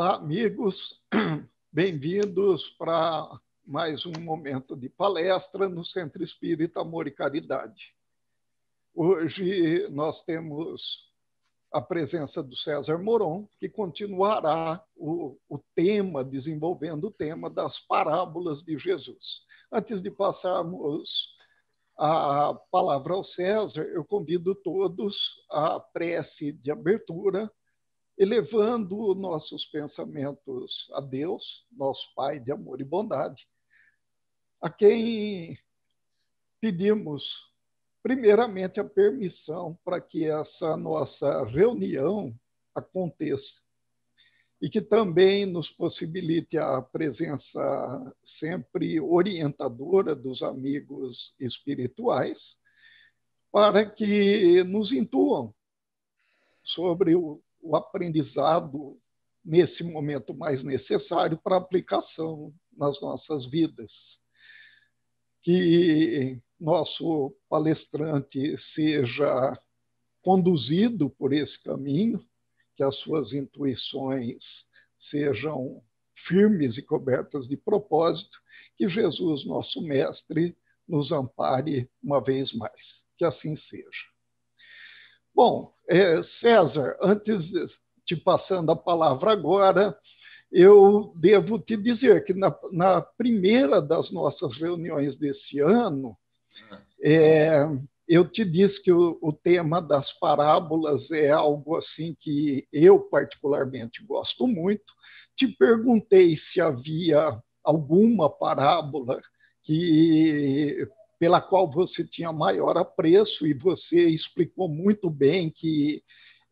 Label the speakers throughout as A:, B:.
A: Olá, amigos, bem-vindos para mais um momento de palestra no Centro Espírita Amor e Caridade. Hoje nós temos a presença do César Moron, que continuará o, o tema, desenvolvendo o tema das parábolas de Jesus. Antes de passarmos a palavra ao César, eu convido todos à prece de abertura elevando nossos pensamentos a Deus, nosso Pai de amor e bondade, a quem pedimos, primeiramente, a permissão para que essa nossa reunião aconteça e que também nos possibilite a presença sempre orientadora dos amigos espirituais, para que nos intuam sobre o o aprendizado nesse momento mais necessário para aplicação nas nossas vidas. Que nosso palestrante seja conduzido por esse caminho, que as suas intuições sejam firmes e cobertas de propósito, que Jesus, nosso Mestre, nos ampare uma vez mais. Que assim seja. Bom, é, César, antes de te passando a palavra agora, eu devo te dizer que na, na primeira das nossas reuniões desse ano, é, eu te disse que o, o, tema das parábolas é algo assim que eu particularmente gosto muito. Te perguntei se havia alguma parábola que pela qual você tinha maior apreço, e você explicou muito bem que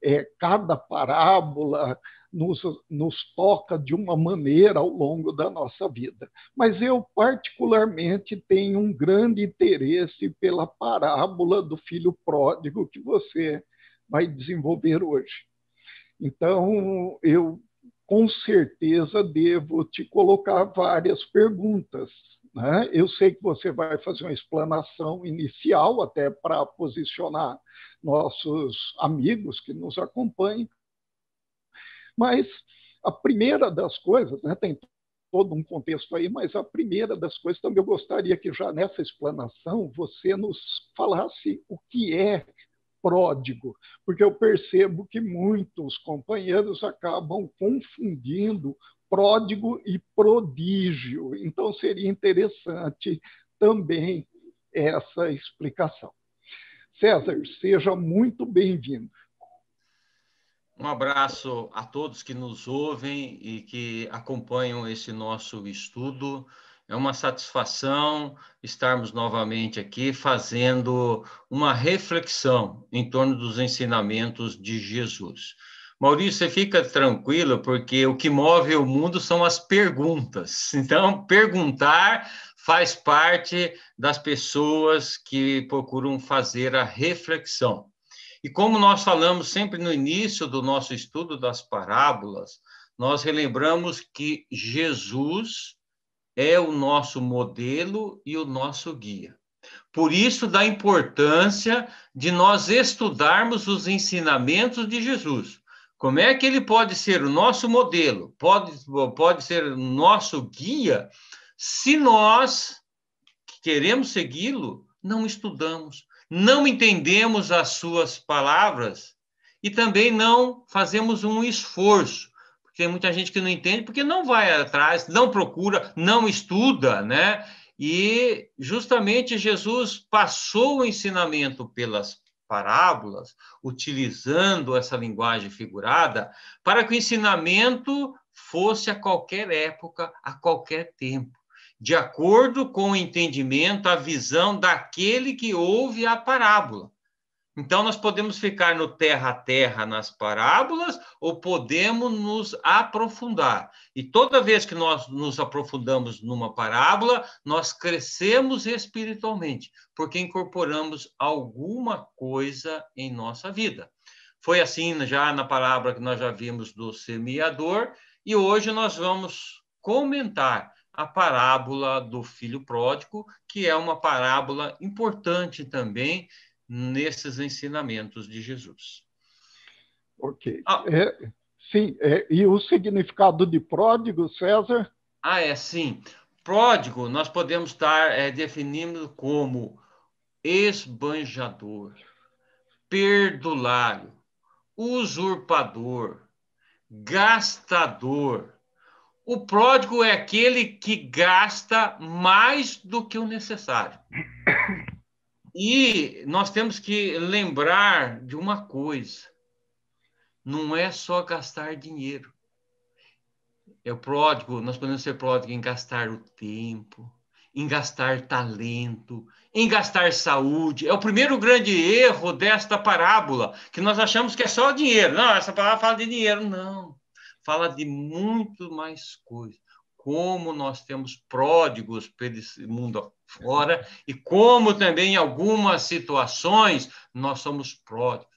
A: é, cada parábola nos, nos toca de uma maneira ao longo da nossa vida. Mas eu, particularmente, tenho um grande interesse pela parábola do filho pródigo que você vai desenvolver hoje. Então, eu com certeza devo te colocar várias perguntas né? Eu sei que você vai fazer uma explanação inicial, até para posicionar nossos amigos que nos acompanham, mas a primeira das coisas, né, tem todo um contexto aí, mas a primeira das coisas também eu gostaria que já nessa explanação você nos falasse o que é pródigo, porque eu percebo que muitos companheiros acabam confundindo pródigo e prodígio. Então, seria interessante também essa explicação. César, seja muito bem-vindo.
B: Um abraço a todos que nos ouvem e que acompanham esse nosso estudo. É uma satisfação estarmos novamente aqui fazendo uma reflexão em torno dos ensinamentos de Jesus. Maurício, você fica tranquilo, porque o que move o mundo são as perguntas. Então, perguntar faz parte das pessoas que procuram fazer a reflexão. E como nós falamos sempre no início do nosso estudo das parábolas, nós relembramos que Jesus é o nosso modelo e o nosso guia. Por isso, da importância de nós estudarmos os ensinamentos de Jesus. Como é que ele pode ser o nosso modelo, pode, pode ser o nosso guia, se nós que queremos segui-lo não estudamos, não entendemos as suas palavras e também não fazemos um esforço? Porque tem muita gente que não entende porque não vai atrás, não procura, não estuda, né? E justamente Jesus passou o ensinamento pelas parábolas, utilizando essa linguagem figurada, para que o ensinamento fosse a qualquer época, a qualquer tempo, de acordo com o entendimento, a visão daquele que ouve a parábola. Então, nós podemos ficar no terra a terra nas parábolas ou podemos nos aprofundar. E toda vez que nós nos aprofundamos numa parábola, nós crescemos espiritualmente, porque incorporamos alguma coisa em nossa vida. Foi assim já na parábola que nós já vimos do semeador, e hoje nós vamos comentar a parábola do filho pródigo, que é uma parábola importante também nesses ensinamentos de Jesus.
A: Ok. Ah, é, sim, é, e o significado de pródigo, César?
B: Ah, é sim. Pródigo nós podemos estar é, definindo como esbanjador, perdulário, usurpador, gastador. O pródigo é aquele que gasta mais do que o necessário. E nós temos que lembrar de uma coisa: não é só gastar dinheiro. É o pródigo, nós podemos ser pródigo em gastar o tempo, em gastar talento, em gastar saúde. É o primeiro grande erro desta parábola, que nós achamos que é só dinheiro. Não, essa palavra fala de dinheiro, não. Fala de muito mais coisas. Como nós temos pródigos pelo mundo fora, e como também em algumas situações nós somos pródigos.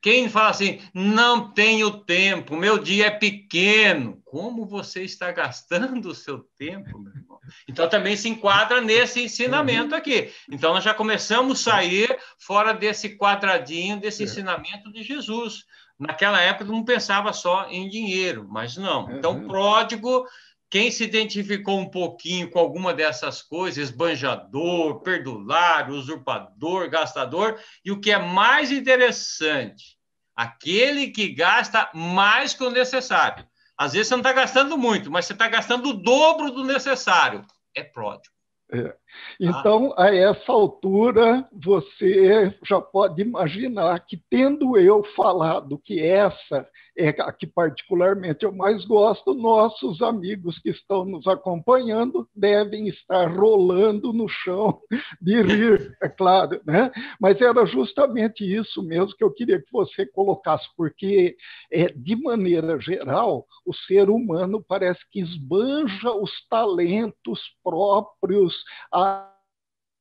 B: Quem fala assim, não tenho tempo, meu dia é pequeno. Como você está gastando o seu tempo, meu irmão? Então, também se enquadra nesse ensinamento uhum. aqui. Então, nós já começamos a sair fora desse quadradinho, desse ensinamento de Jesus. Naquela época, não pensava só em dinheiro, mas não. Então, uhum. pródigo quem se identificou um pouquinho com alguma dessas coisas, banjador, perdulário, usurpador, gastador, e o que é mais interessante, aquele que gasta mais que o necessário. Às vezes você não está gastando muito, mas você está gastando o dobro do necessário. É pródigo.
A: É. Tá? Então, ah. a essa altura, você já pode imaginar que, tendo eu falado que essa é a que particularmente eu mais gosto, nossos amigos que estão nos acompanhando devem estar rolando no chão de rir, é claro, né? Mas era justamente isso mesmo que eu queria que você colocasse, porque é, de maneira geral o ser humano parece que esbanja os talentos próprios. A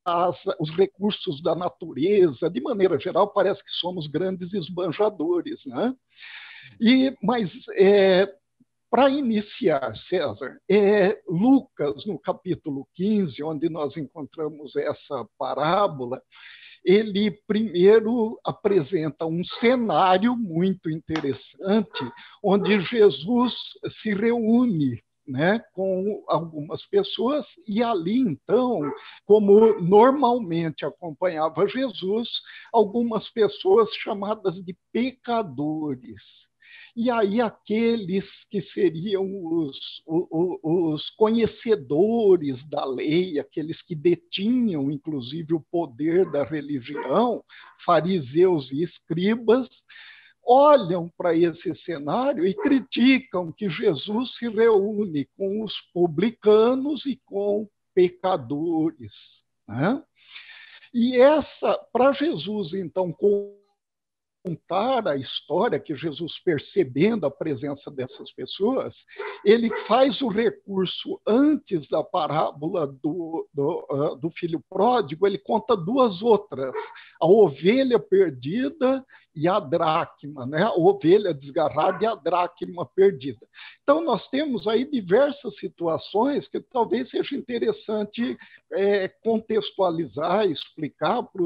A: as, os recursos da natureza, de maneira geral, parece que somos grandes esbanjadores. Né? E, mas, é, para iniciar, César, é, Lucas, no capítulo 15, onde nós encontramos essa parábola, ele primeiro apresenta um cenário muito interessante, onde Jesus se reúne né, com algumas pessoas, e ali então, como normalmente acompanhava Jesus, algumas pessoas chamadas de pecadores. E aí, aqueles que seriam os, os, os conhecedores da lei, aqueles que detinham, inclusive, o poder da religião, fariseus e escribas, olham para esse cenário e criticam que Jesus se reúne com os publicanos e com pecadores. Né? E essa, para Jesus, então, contar a história que Jesus, percebendo a presença dessas pessoas, ele faz o recurso antes da parábola do, do, uh, do filho pródigo, ele conta duas outras: a ovelha perdida e a dracma, né? a ovelha desgarrada e a dracma perdida. Então, nós temos aí diversas situações que talvez seja interessante é, contextualizar, explicar para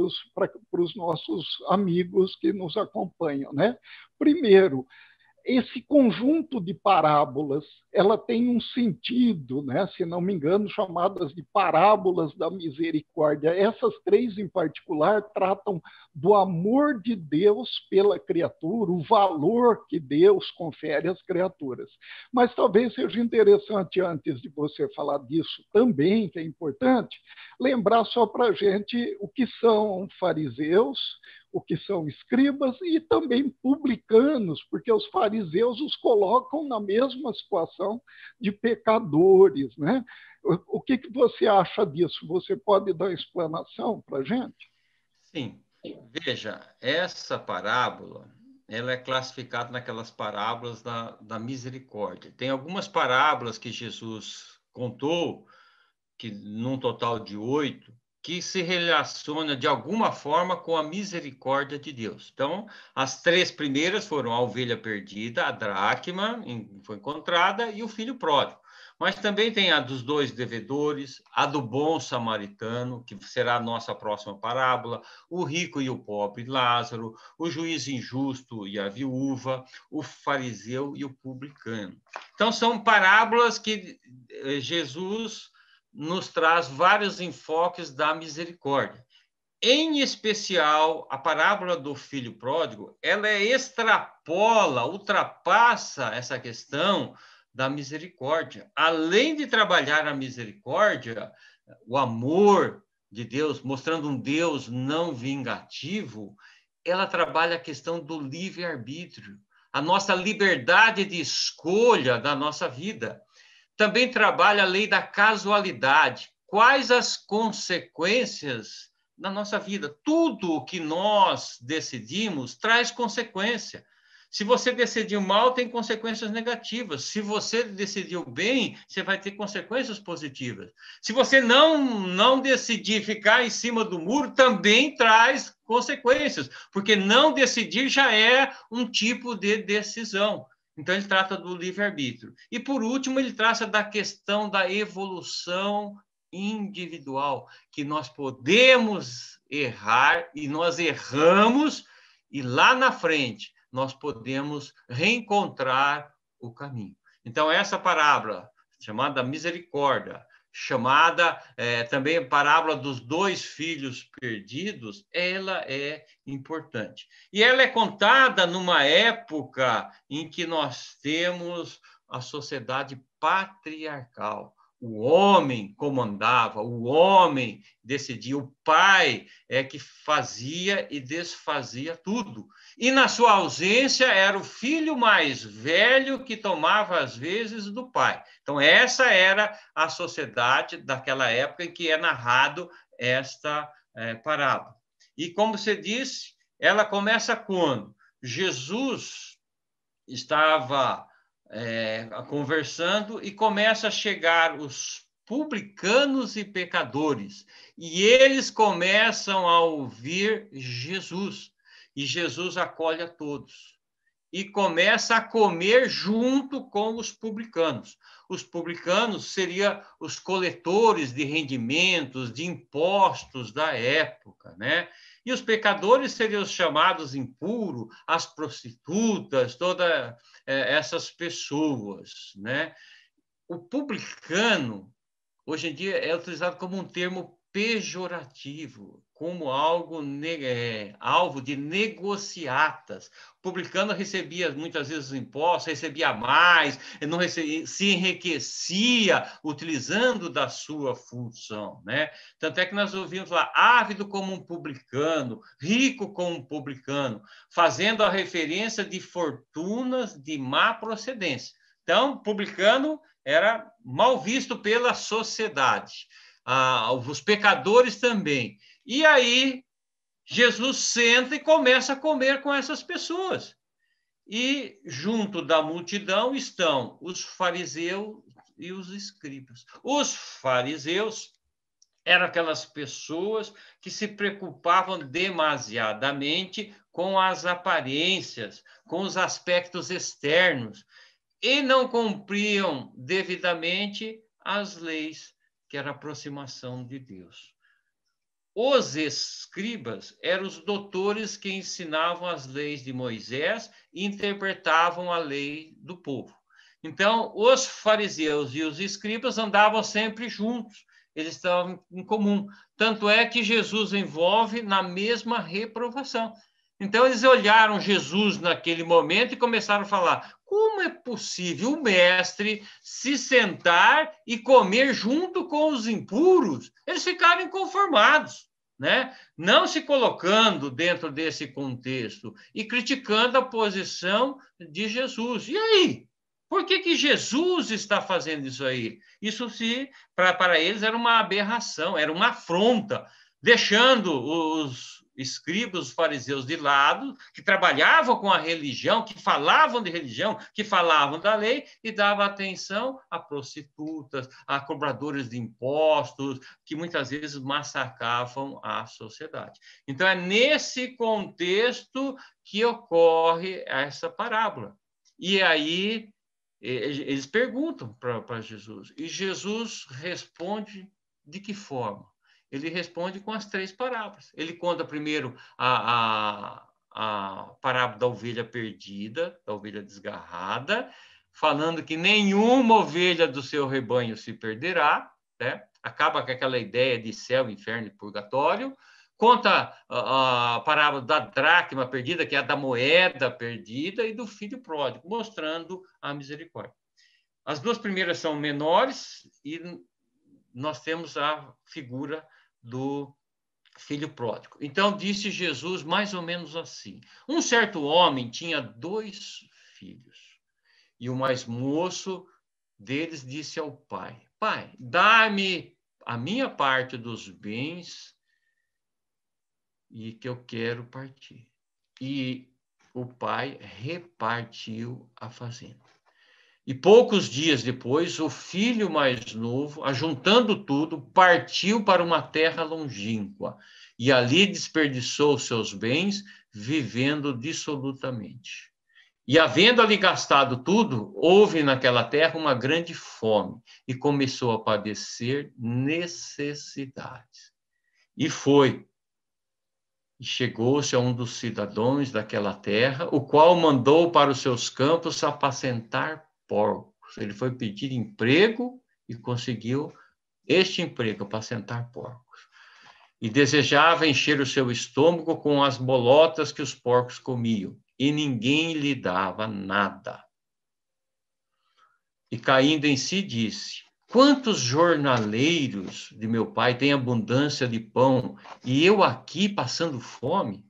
A: os nossos amigos que nos acompanham. Né? Primeiro, esse conjunto de parábolas, ela tem um sentido, né? se não me engano, chamadas de parábolas da misericórdia. Essas três, em particular, tratam do amor de Deus pela criatura, o valor que Deus confere às criaturas. Mas talvez seja interessante, antes de você falar disso também, que é importante, lembrar só para a gente o que são fariseus, o que são escribas, e também publicanos, porque os fariseus os colocam na mesma situação de pecadores. Né? O que, que você acha disso? Você pode dar explanação para a gente? Sim.
B: Veja, essa parábola ela é classificada naquelas parábolas da, da misericórdia. Tem algumas parábolas que Jesus contou, que num total de oito, que se relaciona de alguma forma com a misericórdia de Deus. Então, as três primeiras foram a ovelha perdida, a dracma, foi encontrada, e o filho pródigo. Mas também tem a dos dois devedores, a do bom samaritano, que será a nossa próxima parábola, o rico e o pobre Lázaro, o juiz injusto e a viúva, o fariseu e o publicano. Então, são parábolas que eh, Jesus nos traz vários enfoques da misericórdia. Em especial, a parábola do filho pródigo, ela extrapola, ultrapassa essa questão da misericórdia. Além de trabalhar a misericórdia, o amor de Deus, mostrando um Deus não vingativo, ela trabalha a questão do livre-arbítrio, a nossa liberdade de escolha da nossa vida também trabalha a lei da casualidade. Quais as consequências na nossa vida? Tudo o que nós decidimos traz consequência. Se você decidiu mal, tem consequências negativas. Se você decidiu bem, você vai ter consequências positivas. Se você não não decidir ficar em cima do muro, também traz consequências, porque não decidir já é um tipo de decisão. Então, ele trata do livre-arbítrio. E, por último, ele traça da questão da evolução individual, que nós podemos errar e nós erramos, e lá na frente nós podemos reencontrar o caminho. Então, essa parábola, chamada misericórdia, chamada é, também a parábola dos dois filhos perdidos, ela é importante. E ela é contada numa época em que nós temos a sociedade patriarcal o homem comandava, o homem decidia, o pai é que fazia e desfazia tudo. E na sua ausência era o filho mais velho que tomava as vezes do pai. Então essa era a sociedade daquela época em que é narrado esta é, parábola. E como você disse, ela começa quando Jesus estava é, conversando e começa a chegar os publicanos e pecadores, e eles começam a ouvir Jesus, e Jesus acolhe a todos e começa a comer junto com os publicanos. Os publicanos seriam os coletores de rendimentos, de impostos da época, né? E os pecadores seriam os chamados impuros, as prostitutas, todas é, essas pessoas, né? O publicano, hoje em dia, é utilizado como um termo pejorativo como algo é, alvo de negociatas. publicano recebia muitas vezes impostos, recebia mais, não recebia, se enriquecia utilizando da sua função. Né? Tanto é que nós ouvimos lá, ávido como um publicano, rico como um publicano, fazendo a referência de fortunas de má procedência. Então, publicano era mal visto pela sociedade. Ah, os pecadores também. E aí Jesus senta e começa a comer com essas pessoas. E junto da multidão estão os fariseus e os escribas. Os fariseus eram aquelas pessoas que se preocupavam demasiadamente com as aparências, com os aspectos externos, e não cumpriam devidamente as leis, que era a aproximação de Deus. Os escribas eram os doutores que ensinavam as leis de Moisés e interpretavam a lei do povo. Então, os fariseus e os escribas andavam sempre juntos, eles estavam em comum. Tanto é que Jesus envolve na mesma reprovação. Então, eles olharam Jesus naquele momento e começaram a falar: como é possível o mestre se sentar e comer junto com os impuros? Eles ficaram inconformados né? não se colocando dentro desse contexto e criticando a posição de Jesus. E aí? Por que, que Jesus está fazendo isso aí? Isso se para eles era uma aberração, era uma afronta, deixando os escribas, fariseus de lado, que trabalhavam com a religião, que falavam de religião, que falavam da lei e dava atenção a prostitutas, a cobradores de impostos, que muitas vezes massacravam a sociedade. Então é nesse contexto que ocorre essa parábola. E aí eles perguntam para Jesus, e Jesus responde de que forma? ele responde com as três parábolas. Ele conta primeiro a, a, a parábola da ovelha perdida, da ovelha desgarrada, falando que nenhuma ovelha do seu rebanho se perderá, né? acaba com aquela ideia de céu, inferno e purgatório. Conta a, a parábola da dracma perdida, que é a da moeda perdida, e do filho pródigo, mostrando a misericórdia. As duas primeiras são menores e nós temos a figura do filho pródigo. Então disse Jesus mais ou menos assim: Um certo homem tinha dois filhos, e o mais moço deles disse ao pai: Pai, dá-me a minha parte dos bens e que eu quero partir. E o pai repartiu a fazenda. E poucos dias depois, o filho mais novo, ajuntando tudo, partiu para uma terra longínqua e ali desperdiçou seus bens, vivendo dissolutamente. E havendo ali gastado tudo, houve naquela terra uma grande fome e começou a padecer necessidades. E foi. E chegou-se a um dos cidadãos daquela terra, o qual mandou para os seus campos apacentar porcos. Ele foi pedir emprego e conseguiu este emprego, para sentar porcos. E desejava encher o seu estômago com as bolotas que os porcos comiam, e ninguém lhe dava nada. E caindo em si, disse: Quantos jornaleiros de meu pai têm abundância de pão, e eu aqui passando fome?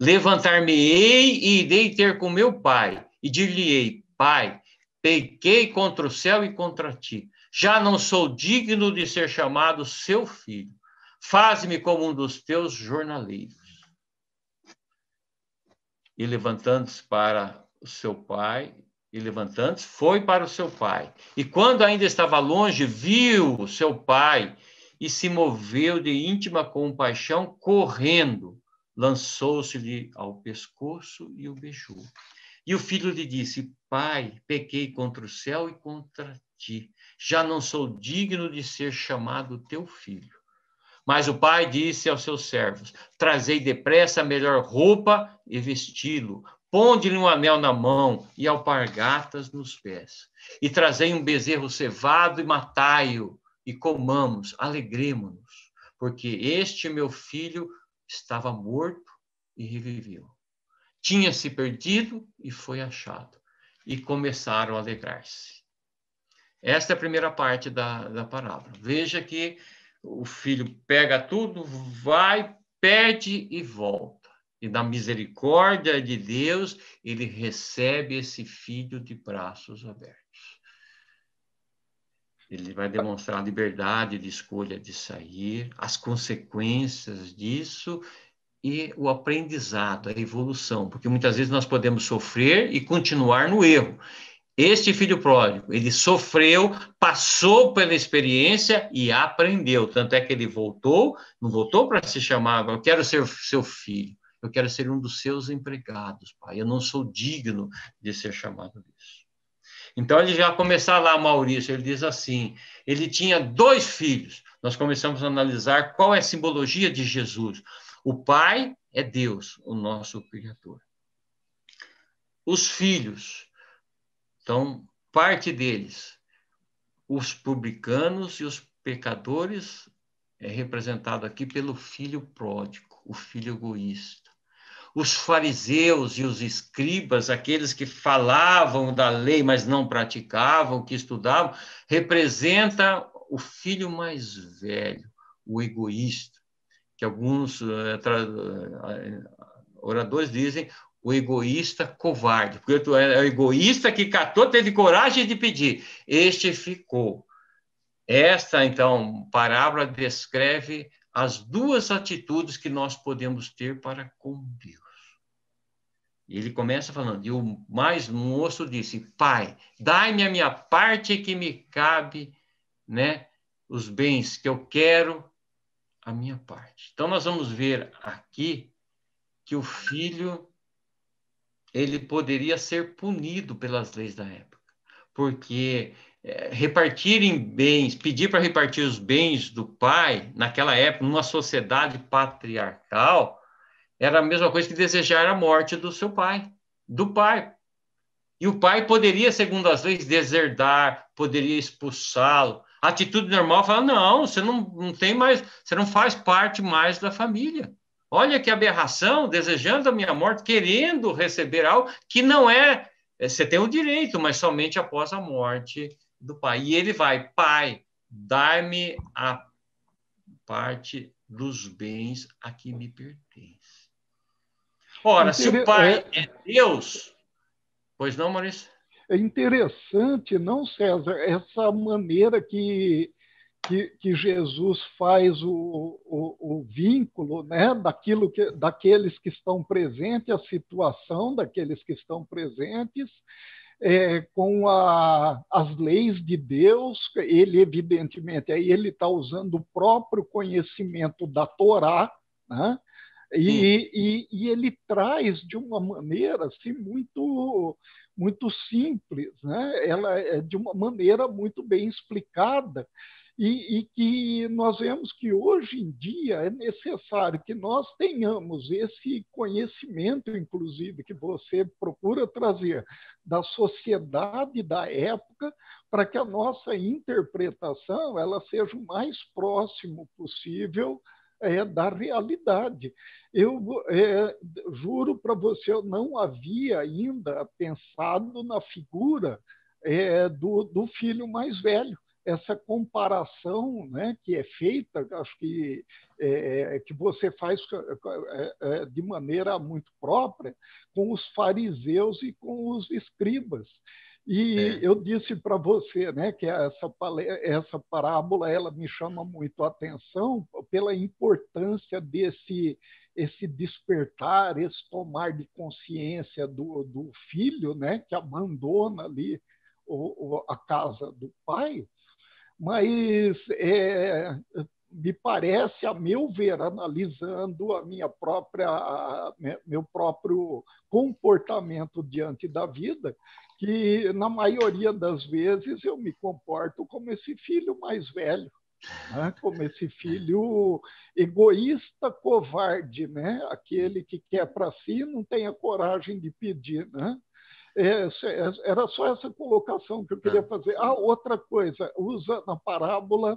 B: Levantar-me-ei e irei ter com meu pai, e dir-lhe-ei: Pai, pequei contra o céu e contra ti. Já não sou digno de ser chamado seu filho. Faz-me como um dos teus jornaleiros. E levantando-se para o seu pai, e levantando-se, foi para o seu pai. E quando ainda estava longe, viu o seu pai e se moveu de íntima compaixão, correndo, lançou-se-lhe ao pescoço e o beijou. E o filho lhe disse: Pai, pequei contra o céu e contra ti. Já não sou digno de ser chamado teu filho. Mas o pai disse aos seus servos: Trazei depressa a melhor roupa e vesti-lo. Ponde-lhe um anel na mão e alpargatas nos pés. E trazei um bezerro cevado e matai-o. E comamos, alegremo-nos, porque este meu filho estava morto e reviveu. Tinha se perdido e foi achado e começaram a alegrar-se. Esta é a primeira parte da, da parábola. Veja que o filho pega tudo, vai, pede e volta. E na misericórdia de Deus, ele recebe esse filho de braços abertos. Ele vai demonstrar a liberdade de escolha de sair, as consequências disso e o aprendizado, a evolução, porque muitas vezes nós podemos sofrer e continuar no erro. Este filho pródigo, ele sofreu, passou pela experiência e aprendeu. Tanto é que ele voltou, não voltou para se chamar, eu quero ser seu filho, eu quero ser um dos seus empregados, pai. Eu não sou digno de ser chamado disso. Então ele já começar lá, Maurício, ele diz assim: ele tinha dois filhos. Nós começamos a analisar qual é a simbologia de Jesus. O Pai é Deus, o nosso Criador. Os filhos, então, parte deles, os publicanos e os pecadores, é representado aqui pelo filho pródigo, o filho egoísta. Os fariseus e os escribas, aqueles que falavam da lei, mas não praticavam, que estudavam, representa o filho mais velho, o egoísta que alguns eh, eh, oradores dizem o egoísta covarde, porque tu é, é o egoísta que catou, teve coragem de pedir, este ficou. Esta, então, parábola descreve as duas atitudes que nós podemos ter para com Deus. Ele começa falando, e o mais moço disse, pai, dai-me a minha parte que me cabe, né, os bens que eu quero a minha parte. Então nós vamos ver aqui que o filho ele poderia ser punido pelas leis da época, porque é, repartirem bens, pedir para repartir os bens do pai naquela época, numa sociedade patriarcal, era a mesma coisa que desejar a morte do seu pai, do pai. E o pai poderia, segundo as leis, deserdar, poderia expulsá-lo, atitude normal fala: não, você não, não tem mais, você não faz parte mais da família. Olha que aberração, desejando a minha morte, querendo receber algo que não é. é você tem o direito, mas somente após a morte do pai. E ele vai, pai, dá me a parte
A: dos bens a que me pertence. Ora, se o pai
B: é Deus,
A: pois não, Maurício? É interessante, não, César, essa maneira que, que, que Jesus faz o, o, o, vínculo né, daquilo que, daqueles que estão presentes, a situação daqueles que estão presentes. É, com a, as leis de Deus, ele evidentemente aí ele está usando o próprio conhecimento da Torá, né? E, e, e, ele traz de uma maneira assim, muito muito simples, né? ela é de uma maneira muito bem explicada, e, e, que nós vemos que hoje em dia é necessário que nós tenhamos esse conhecimento, inclusive, que você procura trazer da sociedade da época, para que a nossa interpretação ela seja o mais próximo possível é, da realidade. Eu é, juro para você, eu não havia ainda pensado na figura é, do, do filho mais velho essa comparação né, que é feita, acho que, é, é que você faz é, é, de maneira muito própria, com os fariseus e com os escribas. E é. eu disse para você, né, que essa, essa parábola ela me chama muito a atenção pela importância desse esse despertar, esse tomar de consciência do, do filho, né, que abandona ali o, o, a casa do pai. Mas é, me parece, a meu ver, analisando a minha própria, meu próprio comportamento diante da vida, que na maioria das vezes eu me comporto como esse filho mais velho, né? como esse filho egoísta, covarde, né? aquele que quer para si não tem a coragem de pedir. Né? É, era só essa colocação que eu queria é. fazer. Ah, outra coisa, usa na parábola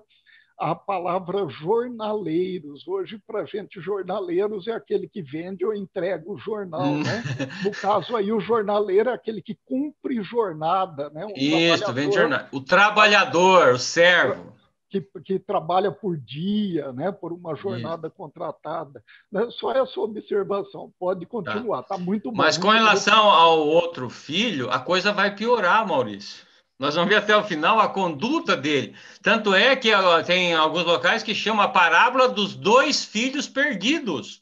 A: a palavra jornaleiros. Hoje, para a gente, jornaleiros é aquele que vende ou entrega o jornal, né? No caso aí, o jornaleiro é aquele que cumpre jornada, né? Isso, vende jornada.
B: O trabalhador, o servo.
A: Que, que, trabalha por dia, né, por uma jornada Isso. contratada. Né? Só essa observação, pode continuar, está tá muito bom. Mas com relação
B: ao outro filho, a coisa vai piorar, Maurício. Nós vamos ver até o final a conduta dele. Tanto é que tem alguns locais que chama a parábola dos dois filhos perdidos.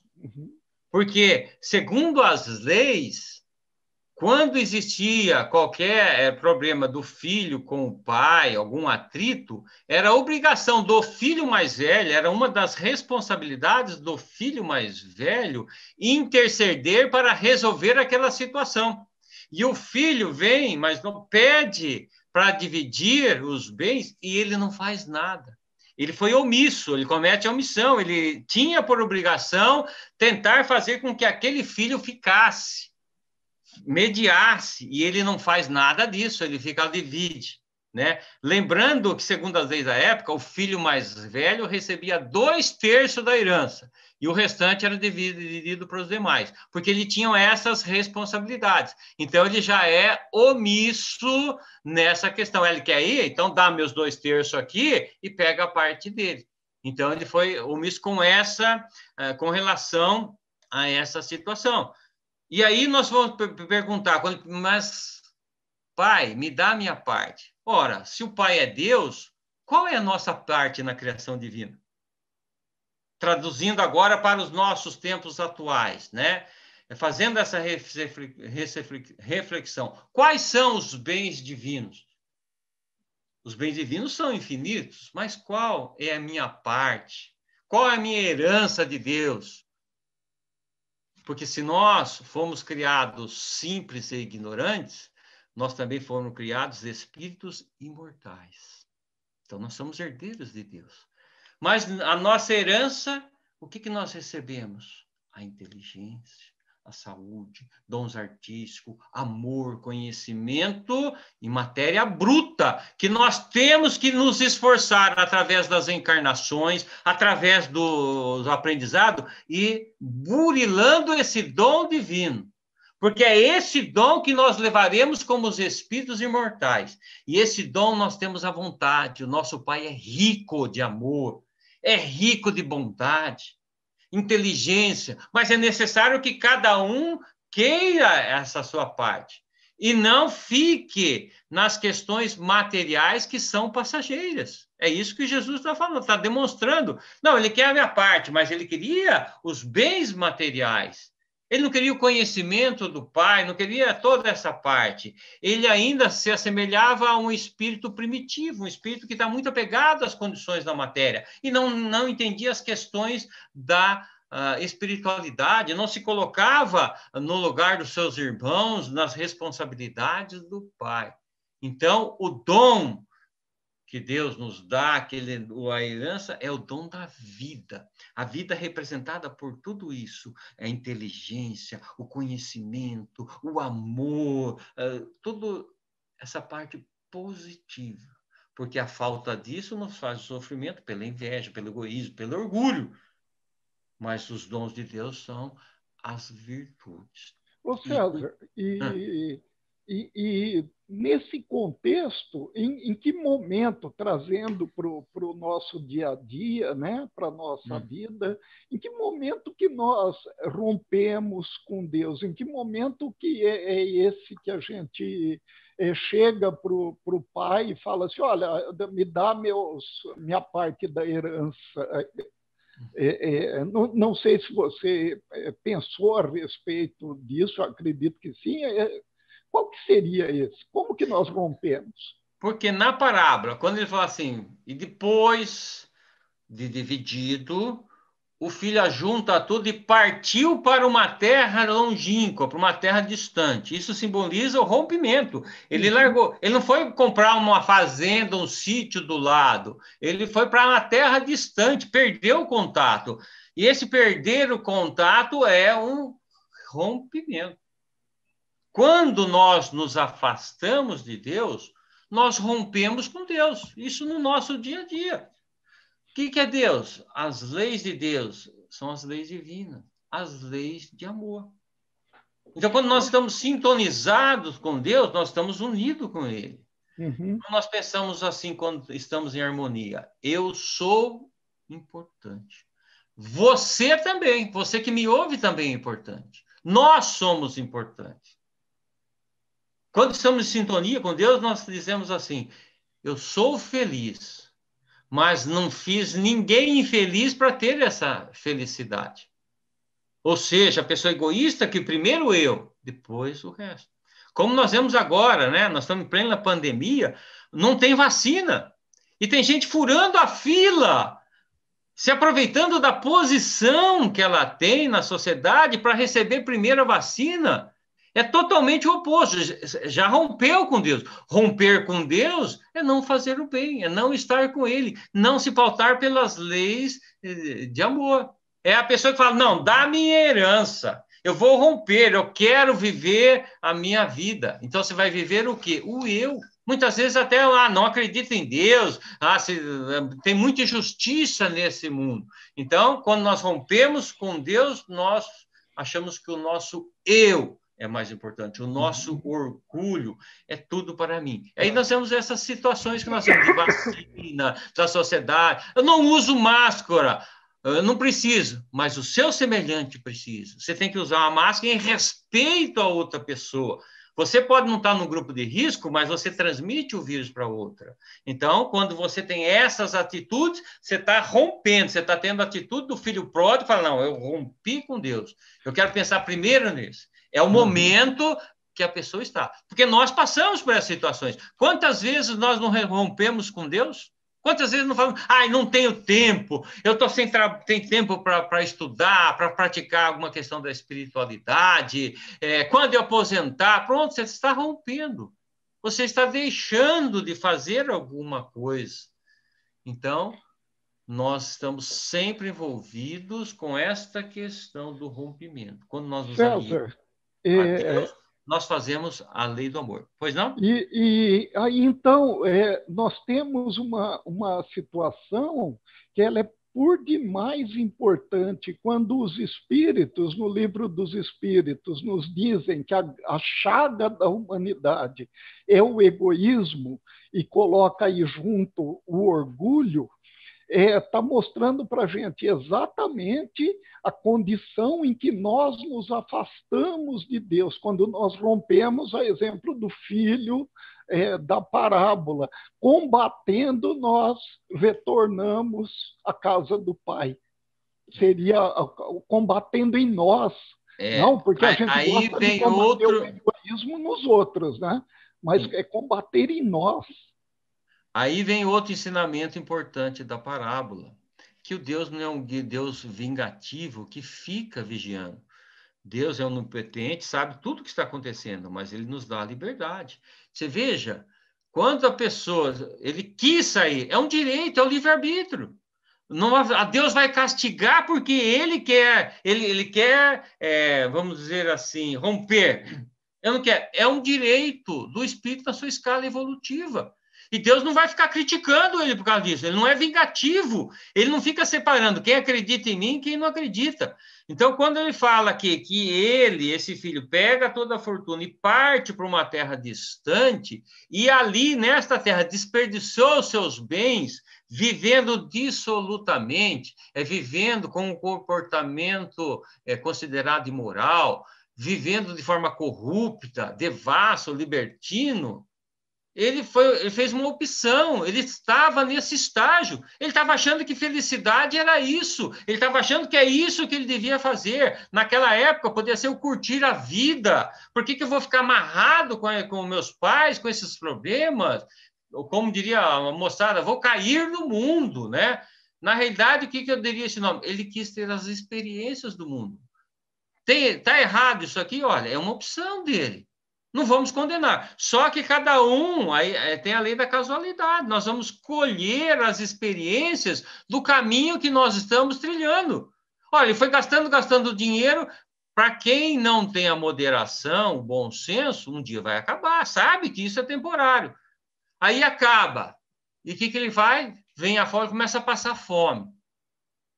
B: Porque, segundo as leis, quando existia qualquer eh, problema do filho com o pai, algum atrito, era obrigação do filho mais velho, era uma das responsabilidades do filho mais velho interceder para resolver aquela situação. E o filho vem, mas não pede para dividir os bens e ele não faz nada. Ele foi omisso, ele comete a omissão, ele tinha por obrigação tentar fazer com que aquele filho ficasse, mediasse, e ele não faz nada disso, ele fica divide. Né? Lembrando que, segundo as leis da época, o filho mais velho recebia dois terços da herança e o restante era dividido para os demais, porque ele tinha essas responsabilidades. Então, ele já é omisso nessa questão. Ele quer ir, então dá meus dois terços aqui e pega a parte dele. Então, ele foi omisso com essa, eh, com relação a essa situação. E aí nós vamos perguntar, mas pai, me dá a minha parte. Ora, se o pai é Deus, qual é a nossa parte na criação divina? traduzindo agora para os nossos tempos atuais, né? Fazendo essa reflexão, quais são os bens divinos? Os bens divinos são infinitos, mas qual é a minha parte? Qual é a minha herança de Deus? Porque se nós fomos criados simples e ignorantes, nós também fomos criados espíritos imortais. Então nós somos herdeiros de Deus. Mas a nossa herança, o que, que nós recebemos? A inteligência, a saúde, dons artísticos, amor, conhecimento e matéria bruta, que nós temos que nos esforçar através das encarnações, através do, do aprendizado e burilando esse dom divino. Porque é esse dom que nós levaremos como os espíritos imortais. E esse dom nós temos à vontade. O nosso Pai é rico de amor, é rico de bondade, inteligência, mas é necessário que cada um queira essa sua parte e não fique nas questões materiais que são passageiras. É isso que Jesus está falando, está demonstrando. Não, ele quer a minha parte, mas ele queria os bens materiais. Ele não queria o conhecimento do Pai, não queria toda essa parte. Ele ainda se assemelhava a um espírito primitivo, um espírito que está muito apegado às condições da matéria e não, não entendia as questões da uh, espiritualidade, não se colocava no lugar dos seus irmãos, nas responsabilidades do Pai. Então, o dom que Deus nos dá, aquele, a herança, é o dom da vida. A vida representada por tudo isso, é a inteligência, o conhecimento, o amor, uh, tudo essa parte positiva. Porque a falta disso nos faz sofrimento pela inveja, pelo egoísmo, pelo orgulho. Mas os dons de Deus são as virtudes.
A: Ô, César, e, hum. e, e, e nesse contexto, em, em, que momento, trazendo para o nosso dia a dia, né, para a nossa hum. vida, em que momento que nós rompemos com Deus? Em que momento que é, é esse que a gente é, chega para o pai e fala assim, olha, me dá meus, minha parte da herança, é, é, é não, não, sei se você é, pensou a respeito disso, acredito que sim. É, qual que seria esse? Como que nós rompemos? Porque na parábola,
B: quando ele fala assim, e depois de dividido, o filho ajunta tudo e partiu para uma terra longínqua, para uma terra distante. Isso simboliza o rompimento. Ele uhum. largou, ele não foi comprar uma fazenda, um sítio do lado. Ele foi para uma terra distante, perdeu o contato. E esse perder o contato é um rompimento. Quando nós nos afastamos de Deus, nós rompemos com Deus. Isso no nosso dia a dia. O que, que é Deus? As leis de Deus são as leis divinas, as leis de amor. Então, quando nós estamos sintonizados com Deus, nós estamos unidos com Ele. Uhum. Então, nós pensamos assim quando estamos em harmonia. Eu sou importante. Você também, você que me ouve também é importante. Nós somos importantes. Quando estamos em sintonia com Deus, nós dizemos assim: eu sou feliz, mas não fiz ninguém infeliz para ter essa felicidade. Ou seja, a pessoa egoísta que primeiro eu, depois o resto. Como nós vemos agora, né? Nós estamos em plena pandemia, não tem vacina. E tem gente furando a fila, se aproveitando da posição que ela tem na sociedade para receber primeiro a vacina é totalmente o oposto, já rompeu com Deus. Romper com Deus é não fazer o bem, é não estar com Ele, não se pautar pelas leis eh, de amor. É a pessoa que fala: não, dá minha herança, eu vou romper, eu quero viver a minha vida. Então você vai viver o quê? O eu. Muitas vezes até, ah, não acredita em Deus, ah, se, eh, tem muita injustiça nesse mundo. Então, quando nós rompemos com Deus, nós achamos que o nosso eu é mais importante. O uhum. nosso orgulho é tudo para mim. Aí é. nós temos essas situações que nós temos de vacina, da sociedade. Eu não uso máscara, eu não preciso, mas o seu semelhante precisa. Você tem que usar uma máscara em respeito a outra pessoa. Você pode não estar no grupo de risco, mas você transmite o vírus para outra. Então, quando você tem essas atitudes, você está rompendo, você está tendo a atitude do filho pródigo, fala, não, eu rompi com Deus. Eu quero pensar primeiro nisso. É o uhum. momento que a pessoa está. Porque nós passamos por essas situações. Quantas vezes nós não rompemos com Deus? Quantas vezes não falamos, ai, não tenho tempo, eu estou sem tem tempo para estudar, para praticar alguma questão da espiritualidade, é, quando eu aposentar, pronto, você está rompendo. Você está deixando de fazer alguma coisa. Então, nós estamos sempre envolvidos com esta questão do rompimento. Quando nós nos
A: é,
B: nós fazemos a lei do amor, pois não?
A: E, e aí, ah, então é, nós temos uma, uma situação que ela é por demais importante quando os espíritos, no livro dos espíritos, nos dizem que a, a chaga da humanidade é o egoísmo e coloca aí junto o orgulho, está é, tá mostrando para a gente exatamente a condição em que nós nos afastamos de Deus, quando nós rompemos, a exemplo do filho é, da parábola. Combatendo, nós retornamos à casa do Pai. Seria combatendo em nós. É, não, porque a gente aí gosta tem de combater outro... o egoísmo nos outros, né? mas é combater em nós.
B: Aí vem outro ensinamento importante da parábola, que o Deus não é um Deus vingativo que fica vigiando. Deus é onipotente, sabe tudo o que está acontecendo, mas ele nos dá a liberdade. Você veja, quando a pessoa, ele quis sair, é um direito, é o um livre-arbítrio. Não, a Deus vai castigar porque ele quer, ele, ele quer, é, vamos dizer assim, romper. Eu não quero. É um direito do espírito na sua escala evolutiva. E Deus não vai ficar criticando ele por causa disso. Ele não é vingativo. Ele não fica separando quem acredita em mim e quem não acredita. Então, quando ele fala que, que ele, esse filho, pega toda a fortuna e parte para uma terra distante, e ali, nesta terra, desperdiçou os seus bens, vivendo dissolutamente, é vivendo com um comportamento é, considerado imoral, vivendo de forma corrupta, devasso, libertino, ele, foi, ele fez uma opção, ele estava nesse estágio, ele estava achando que felicidade era isso, ele estava achando que é isso que ele devia fazer. Naquela época, podia ser o curtir a vida. Por que, que eu vou ficar amarrado com, com meus pais, com esses problemas? Ou Como diria a moçada, vou cair no mundo, né? Na realidade, o que, que eu diria esse nome? Ele quis ter as experiências do mundo. Tem, tá errado isso aqui? Olha, é uma opção dele. Não vamos condenar. Só que cada um aí, é, tem a lei da casualidade. Nós vamos colher as experiências do caminho que nós estamos trilhando. Olha, ele foi gastando, gastando dinheiro. Para quem não tem a moderação, o bom senso, um dia vai acabar. Sabe que isso é temporário. Aí acaba. E o que, que ele vai? Vem a fome, começa a passar fome.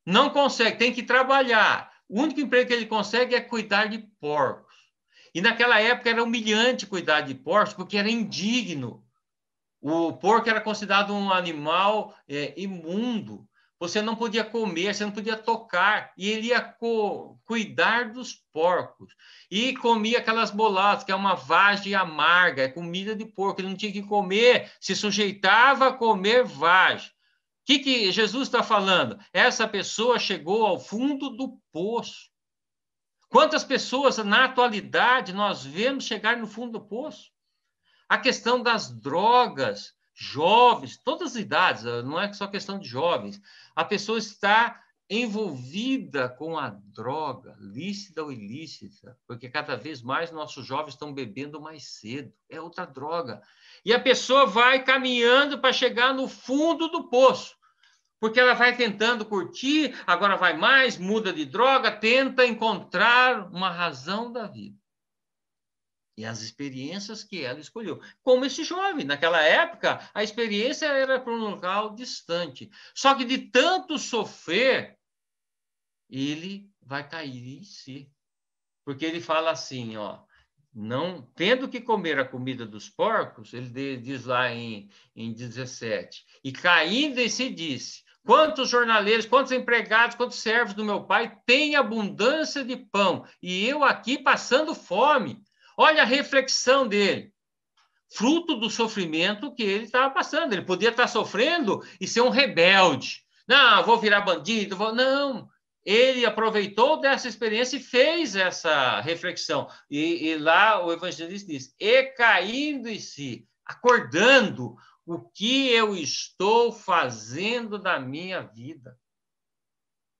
B: Não consegue, tem que trabalhar. O único emprego que ele consegue é cuidar de porco. E naquela época era humilhante cuidar de porcos, porque era indigno. O porco era considerado um animal é, imundo. Você não podia comer, você não podia tocar. E ele ia cuidar dos porcos. E comia aquelas boladas que é uma vagem amarga, é comida de porco. Ele não tinha que comer, se sujeitava a comer vagem. O que, que Jesus está falando? Essa pessoa chegou ao fundo do poço. Quantas pessoas na atualidade nós vemos chegar no fundo do poço? A questão das drogas, jovens, todas as idades, eh, não é só questão de jovens. A pessoa está envolvida com a droga, lícita ou ilícita, porque cada vez mais nossos jovens estão bebendo mais cedo, é outra droga. E a pessoa vai caminhando para chegar no fundo do poço. Porque ela vai tentando curtir, agora vai mais, muda de droga, tenta encontrar uma razão da vida. E as experiências que ela escolheu. Como esse jovem, naquela época, a experiência era para um local distante. Só que de tanto sofrer, ele vai cair em si. Porque ele fala assim, ó, não tendo que comer a comida dos porcos, ele diz lá em, em 17, e caindo em si disse, Quantos jornaleiros, quantos empregados, quantos servos do meu pai têm abundância de pão e eu aqui passando fome? Olha a reflexão dele. Fruto do sofrimento que ele estava passando. Ele podia estar tá sofrendo e ser um rebelde. Não, vou virar bandido. Vou... Não. Ele aproveitou dessa experiência e fez essa reflexão. E, e lá o evangelista diz: e caindo em si, acordando, o que eu estou fazendo da minha vida.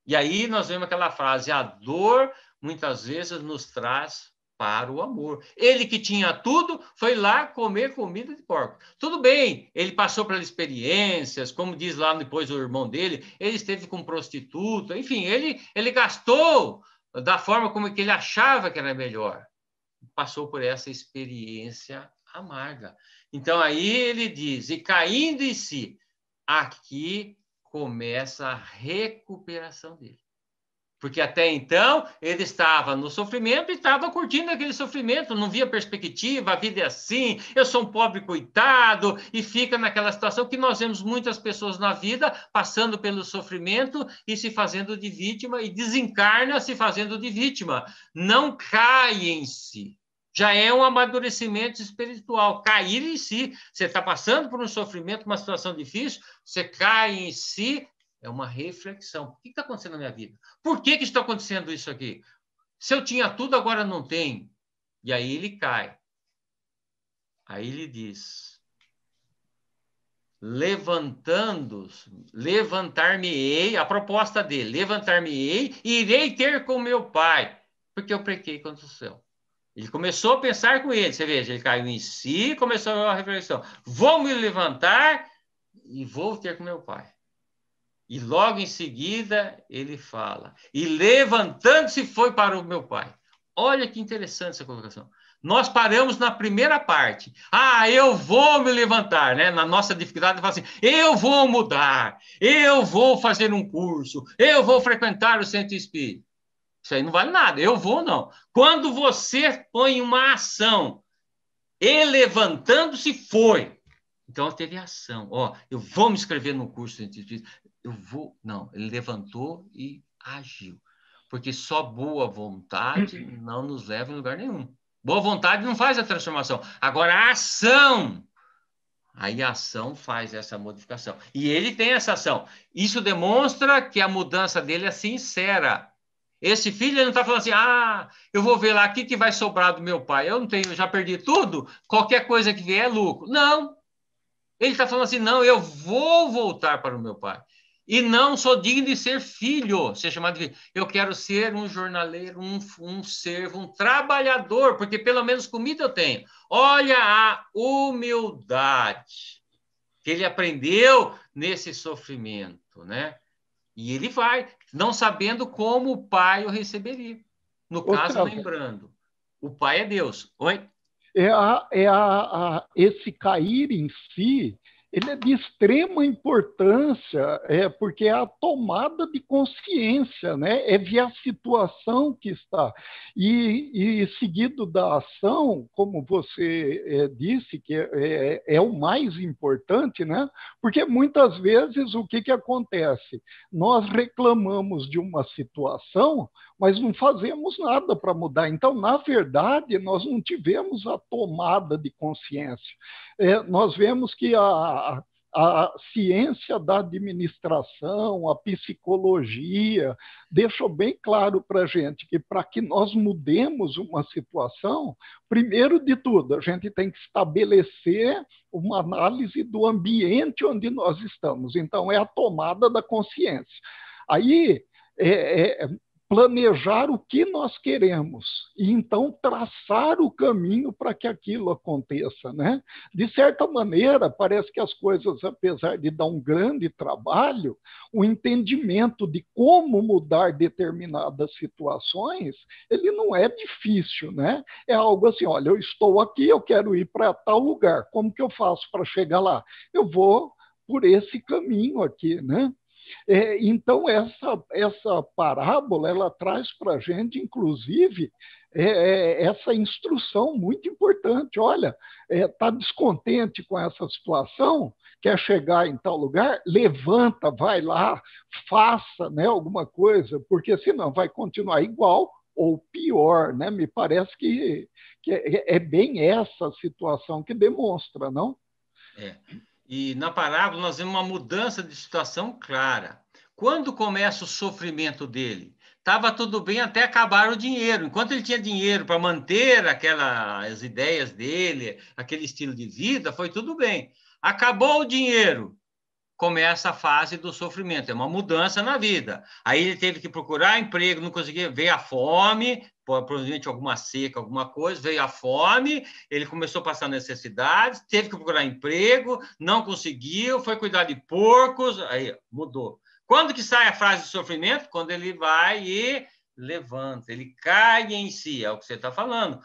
B: E aí nós vemos aquela frase: a dor muitas vezes nos traz para o amor. Ele que tinha tudo foi lá comer comida de porco. Tudo bem, ele passou pelas experiências, como diz lá depois o irmão dele, ele esteve com prostituta, enfim, ele, ele gastou da forma como que ele achava que era melhor. Passou por essa experiência amarga. Então aí ele diz: e caindo em si, aqui começa a recuperação dele. Porque até então ele estava no sofrimento e estava curtindo aquele sofrimento, não via perspectiva, a vida é assim, eu sou um pobre coitado, e fica naquela situação que nós vemos muitas pessoas na vida passando pelo sofrimento e se fazendo de vítima, e desencarna se fazendo de vítima. Não cai em si já é um amadurecimento espiritual, cair em si. Você está passando por um sofrimento, uma situação difícil, você cai em si, é uma reflexão. O que está acontecendo na minha vida? Por que, que está acontecendo isso aqui? Se eu tinha tudo, agora não tem. E aí ele cai. Aí ele diz: levantando, levantar-me-ei, a proposta dele, levantar-me-ei, irei ter com meu pai, porque eu prequei contra o céu. Ele começou a pensar com ele, você veja, ele caiu em si, começou a reflexão. Vou me levantar e vou ter com meu pai. E logo em seguida ele fala: E levantando-se foi para o meu pai. Olha que interessante essa colocação. Nós paramos na primeira parte. Ah, eu vou me levantar, né? Na nossa dificuldade, fala assim: eu vou mudar, eu vou fazer um curso, eu vou frequentar o centro espírita. Isso aí não vale nada. Eu vou, não. Quando você põe uma ação e levantando-se foi. Então teve ação. Ó, eu vou me inscrever no curso de Eu vou. Não, ele levantou e agiu. Porque só boa vontade não nos leva em lugar nenhum. Boa vontade não faz a transformação. Agora, a ação. Aí a ação faz essa modificação. E ele tem essa ação. Isso demonstra que a mudança dele é sincera esse filho ele não está falando assim, ah, eu vou ver lá o que, que vai sobrar do meu pai. Eu não tenho, eu já perdi tudo, qualquer coisa que vier é lucro. Não. Ele está falando assim, não, eu vou voltar para o meu pai. E não sou digno de ser filho, ser chamado de filho. Eu quero ser um jornaleiro, um, um servo, um trabalhador, porque pelo menos comida eu tenho. Olha a humildade que ele aprendeu nesse sofrimento, né? E ele vai, não sabendo como o pai o receberia. No caso, lembrando, o pai é Deus. Oi?
A: É, a, é a, a, esse cair em si ele é de extrema importância, é, porque é a tomada de consciência, né? é ver a situação que está. E, e seguido da ação, como você é, disse, que é, é, é, o mais importante, né? porque muitas vezes o que, que acontece? Nós reclamamos de uma situação, mas não fazemos nada para mudar. Então, na verdade, nós não tivemos a tomada de consciência. É, nós vemos que a a, ciência da administração, a psicologia, deixou bem claro para a gente que para que nós mudemos uma situação, primeiro de tudo, a gente tem que estabelecer uma análise do ambiente onde nós estamos. Então, é a tomada da consciência. Aí, é, é, planejar o que nós queremos e então traçar o caminho para que aquilo aconteça, né? De certa maneira, parece que as coisas, apesar de dar um grande trabalho, o entendimento de como mudar determinadas situações, ele não é difícil, né? É algo assim, olha, eu estou aqui, eu quero ir para tal lugar, como que eu faço para chegar lá? Eu vou por esse caminho aqui, né? É, então, essa, essa parábola ela traz para a gente, inclusive, é, é, essa instrução muito importante. Olha, está é, tá descontente com essa situação, quer chegar em tal lugar, levanta, vai lá, faça né, alguma coisa, porque senão vai continuar igual ou pior, né? Me parece que, que é, é bem essa situação que demonstra, não?
B: É. E na parábola nós vemos uma mudança de situação clara. Quando começa o sofrimento dele? Estava tudo bem até acabar o dinheiro. Enquanto ele tinha dinheiro para manter aquelas ideias dele, aquele estilo de vida, foi tudo bem. Acabou o dinheiro, começa a fase do sofrimento, é uma mudança na vida. Aí ele teve que procurar emprego, não conseguia, veio a fome, provavelmente alguma seca, alguma coisa, veio a fome, ele começou a passar necessidades, teve que procurar emprego, não conseguiu, foi cuidar de porcos, aí mudou. Quando que sai a frase de sofrimento? Quando ele vai e levanta, ele cai em si, é o que você está falando.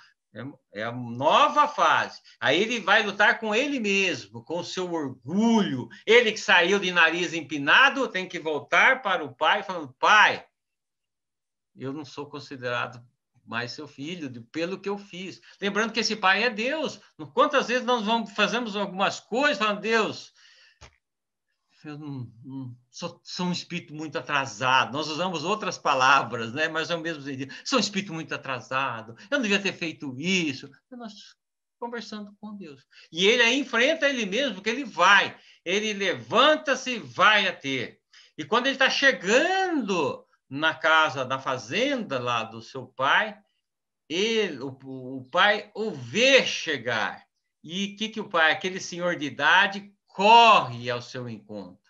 B: É, é a nova fase. Aí ele vai lutar com ele mesmo, com o seu orgulho. Ele que saiu de nariz empinado tem que voltar para o pai, falando: Pai, eu não sou considerado mais seu filho, pelo que eu fiz. Lembrando que esse pai é Deus. Quantas vezes nós vamos, fazemos algumas coisas, falando, Deus, eu não, não, sou, sou, um espírito muito atrasado. Nós usamos outras palavras, né? mas é o mesmo sentido. Sou um espírito muito atrasado, eu não devia ter feito isso. E nós conversando com Deus. E ele aí enfrenta ele mesmo, porque ele vai. Ele levanta-se e vai a ter. E quando ele está chegando na casa da fazenda lá do seu pai, ele, o, o pai o vê chegar. E o que, que o pai, aquele senhor de idade, corre ao seu encontro?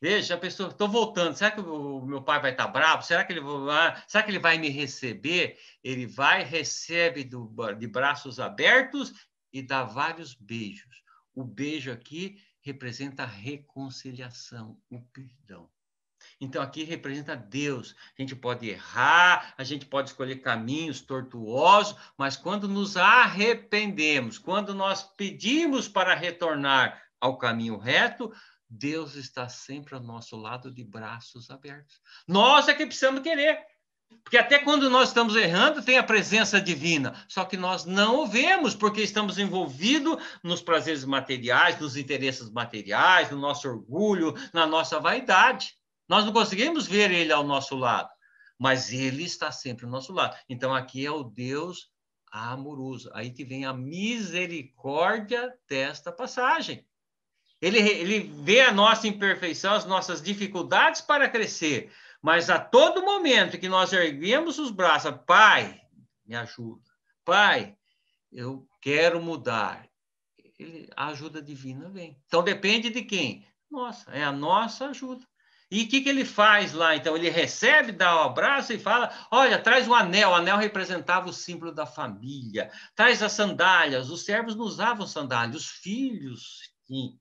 B: Veja, a pessoa, estou voltando, será que o, meu pai vai estar tá bravo? Será que, ele, ah, será que ele vai me receber? Ele vai, recebe do, de braços abertos e dá vários beijos. O beijo aqui representa a reconciliação, o perdão. Então aqui representa Deus. A gente pode errar, a gente pode escolher caminhos tortuosos, mas quando nos arrependemos, quando nós pedimos para retornar ao caminho reto, Deus está sempre ao nosso lado de braços abertos. Nós é que precisamos querer. Porque até quando nós estamos errando, tem a presença divina, só que nós não o vemos, porque estamos envolvidos nos prazeres materiais, nos interesses materiais, no nosso orgulho, na nossa vaidade. Nós não conseguimos ver ele ao nosso lado, mas ele está sempre ao nosso lado. Então aqui é o Deus amoroso. Aí que vem a misericórdia desta passagem. Ele, ele vê a nossa imperfeição, as nossas dificuldades para crescer, mas a todo momento que nós erguemos os braços, Pai, me ajuda. Pai, eu quero mudar. Ele, a ajuda divina vem. Então depende de quem? Nossa, é a nossa ajuda. E o que, que ele faz lá? Então, ele recebe, dá o um abraço e fala: Olha, traz o anel. O anel representava o símbolo da família. Traz as sandálias. Os servos não usavam sandálias, os filhos, sim.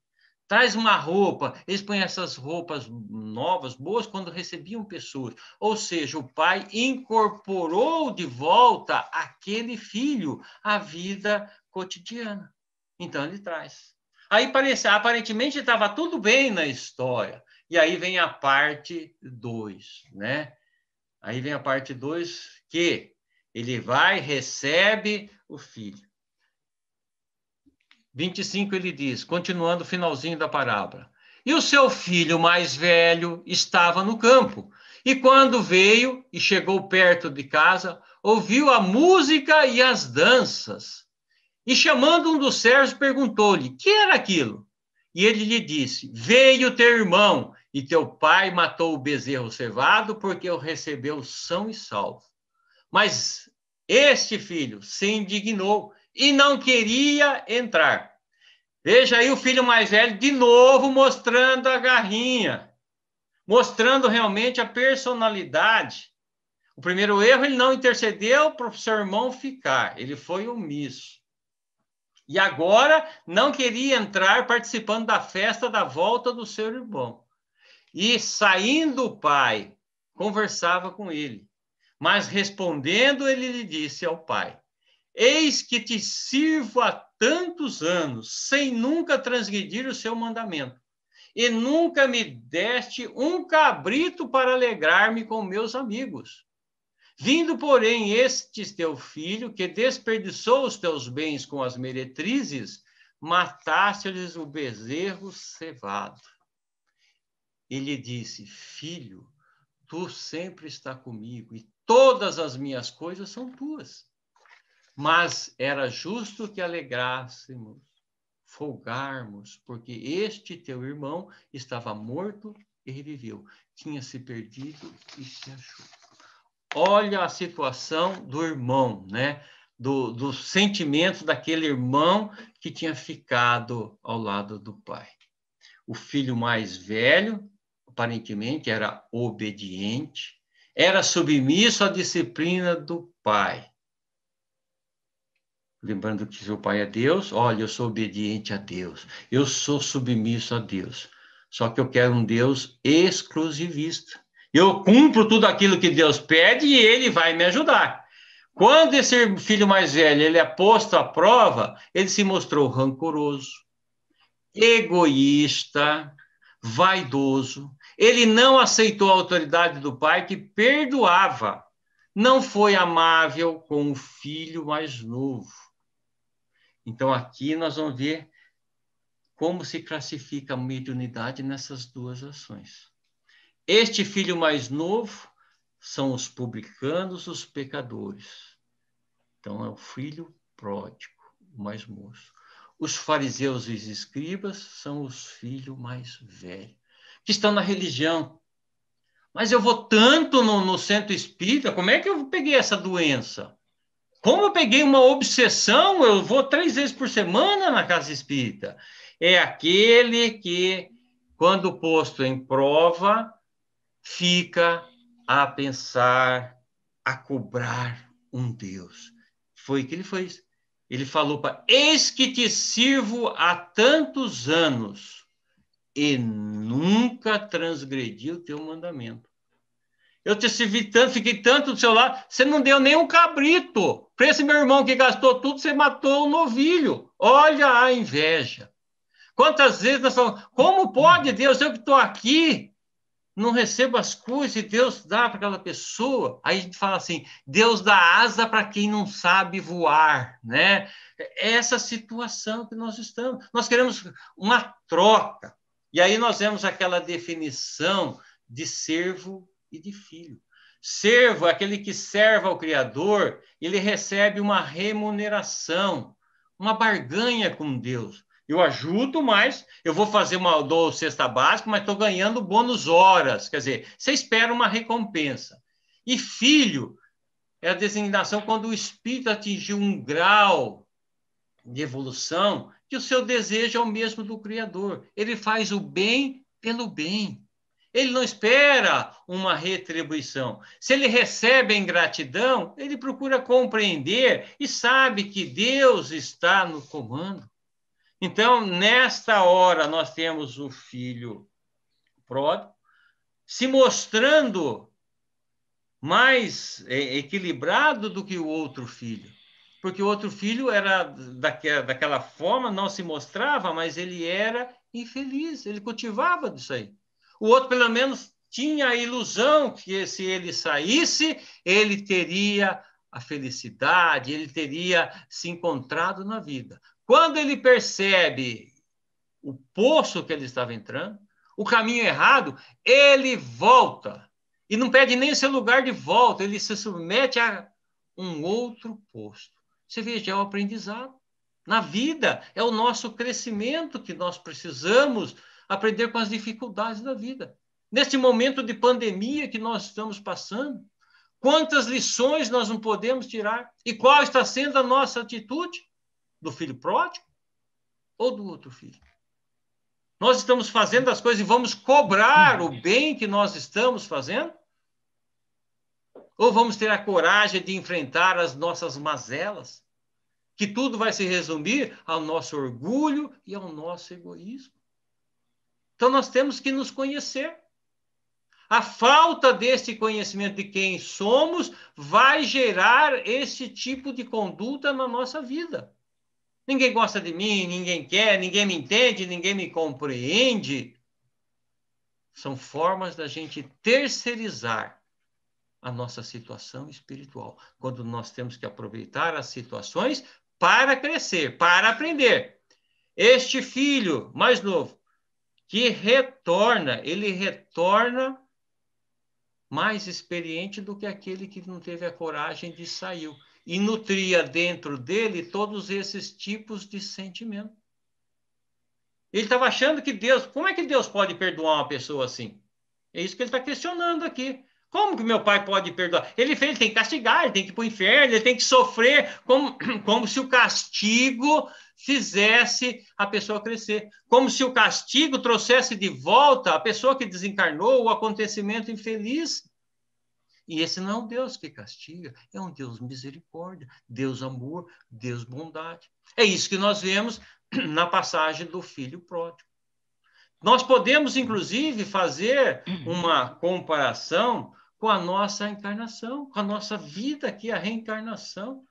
B: Traz uma roupa. Eles põem essas roupas novas, boas, quando recebiam pessoas. Ou seja, o pai incorporou de volta aquele filho à vida cotidiana. Então, ele traz. Aí, aparentemente, estava tudo bem na história. E aí vem a parte 2, né? Aí vem a parte 2 que ele vai, recebe o filho. 25 ele diz, continuando o finalzinho da parábola. E o seu filho mais velho estava no campo. E quando veio e chegou perto de casa, ouviu a música e as danças. E chamando um dos servos, perguntou-lhe: Que era aquilo? E ele lhe disse: Veio teu irmão e teu pai matou o bezerro cevado porque o recebeu são e salvo. Mas este filho se indignou e não queria entrar. Veja aí o filho mais velho de novo mostrando a garrinha, mostrando realmente a personalidade. O primeiro erro, ele não intercedeu para o seu irmão ficar, ele foi omisso. E agora não queria entrar participando da festa da volta do seu irmão. E saindo o pai, conversava com ele. Mas respondendo, ele lhe disse ao pai: Eis que te sirvo há tantos anos, sem nunca transgredir o seu mandamento, e nunca me deste um cabrito para alegrar-me com meus amigos. Vindo, porém, este teu filho, que desperdiçou os teus bens com as meretrizes, mataste-lhes o bezerro cevado ele disse: Filho, tu sempre está comigo e todas as minhas coisas são tuas. Mas era justo que alegrássemos, folgarmos, porque este teu irmão estava morto e reviveu, tinha se perdido e se achou. Olha a situação do irmão, né? Do, do sentimento daquele irmão que tinha ficado ao lado do pai. O filho mais velho aparentemente era obediente, era submisso à disciplina do pai. Lembrando que seu pai é Deus, olha, eu sou obediente a Deus, eu sou submisso a Deus. Só que eu quero um Deus exclusivista. Eu cumpro tudo aquilo que Deus pede e ele vai me ajudar. Quando esse filho mais velho ele é posto à prova, ele se mostrou rancoroso, egoísta, vaidoso, ele não aceitou a autoridade do pai que perdoava. Não foi amável com o filho mais novo. Então, aqui nós vamos ver como se classifica a mediunidade nessas duas ações. Este filho mais novo são os publicanos, os pecadores. Então, é o filho pródigo, o mais moço. Os fariseus e os escribas são os filhos mais velhos que estão na religião. Mas eu vou tanto no, no centro espírita, como é que eu peguei essa doença? Como eu peguei uma obsessão, eu vou três vezes por semana na casa espírita. É aquele que, quando posto em prova, fica a pensar, a cobrar um Deus. Foi o que ele fez. Ele falou para: Eis que te sirvo há tantos anos, e nunca transgredi o teu mandamento. Eu te servi tanto, fiquei tanto do seu lado, você não deu nem um cabrito. Para esse meu irmão que gastou tudo, você matou um novilho. Olha a inveja. Quantas vezes nós falamos, como pode Deus, eu que estou aqui, não recebo as coisas e Deus dá para aquela pessoa? Aí a gente fala assim, Deus dá asa para quem não sabe voar, né? É essa situação que nós estamos. Nós queremos uma troca. E aí nós vemos aquela definição de servo e de filho. Servo, é aquele que serve ao Criador, ele recebe uma remuneração, uma barganha com Deus. Eu ajudo, mas eu vou fazer uma dou cesta básica, mas estou ganhando bônus horas. Quer dizer, você espera uma recompensa. E filho é a designação quando o espírito atingiu um grau de evolução que o seu desejo é o mesmo do Criador. Ele faz o bem pelo bem. Ele não espera uma retribuição. Se ele recebe a ingratidão, ele procura compreender e sabe que Deus está no comando. Então, nesta hora, nós temos o filho pródigo se mostrando mais é, equilibrado do que o outro filho porque o outro filho era daquela, daquela forma, não se mostrava, mas ele era infeliz, ele cultivava disso aí. O outro, pelo menos, tinha a ilusão que se ele saísse, ele teria a felicidade, ele teria se encontrado na vida. Quando ele percebe o poço que ele estava entrando, o caminho errado, ele volta e não pede nem seu lugar de volta, ele se submete a um outro posto. Você veja, é o aprendizado. Na vida, é o nosso crescimento que nós precisamos aprender com as dificuldades da vida. Neste momento de pandemia que nós estamos passando, quantas lições nós não podemos tirar? E qual está sendo a nossa atitude? Do filho pródigo ou do outro filho? Nós estamos fazendo as coisas e vamos cobrar o bem que nós estamos fazendo? Ou vamos ter a coragem de enfrentar as nossas mazelas? Que tudo vai se resumir ao nosso orgulho e ao nosso egoísmo. Então nós temos que nos conhecer. A falta desse conhecimento de quem somos vai gerar esse tipo de conduta na nossa vida. Ninguém gosta de mim, ninguém quer, ninguém me entende, ninguém me compreende. São formas da gente terceirizar a nossa situação espiritual, quando nós temos que aproveitar as situações para crescer, para aprender. Este filho mais novo que retorna, ele retorna mais experiente do que aquele que não teve a coragem de sair e nutria dentro dele todos esses tipos de sentimento. Ele estava achando que Deus, como é que Deus pode perdoar uma pessoa assim? É isso que ele está questionando aqui. Como que meu pai pode perdoar? Ele, fez, ele tem que castigar, ele tem que ir para o inferno, ele tem que sofrer, como, como se o castigo fizesse a pessoa crescer. Como se o castigo trouxesse de volta a pessoa que desencarnou, o acontecimento infeliz. E esse não é um Deus que castiga, é um Deus misericórdia, Deus amor, Deus bondade. É isso que nós vemos na passagem do filho pródigo. Nós podemos, inclusive, fazer uma comparação com a nossa encarnação, com a nossa vida aqui, a reencarnação.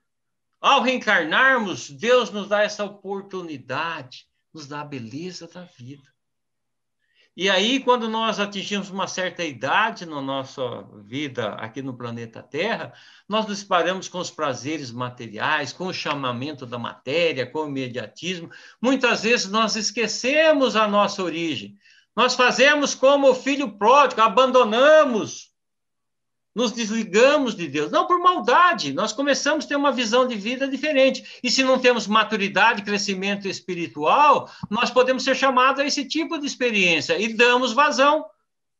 B: Ao reencarnarmos, Deus nos dá essa oportunidade, nos dá a beleza da vida. E aí, quando nós atingimos uma certa idade na nossa vida aqui no planeta Terra, nós nos paramos com os prazeres materiais, com o chamamento da matéria, com o imediatismo. Muitas vezes nós esquecemos a nossa origem. Nós fazemos como o filho pródigo, abandonamos nos desligamos de Deus. Não por maldade, nós começamos a ter uma visão de vida diferente. E se não temos maturidade, crescimento espiritual, nós podemos ser chamados a esse tipo de experiência e damos vazão.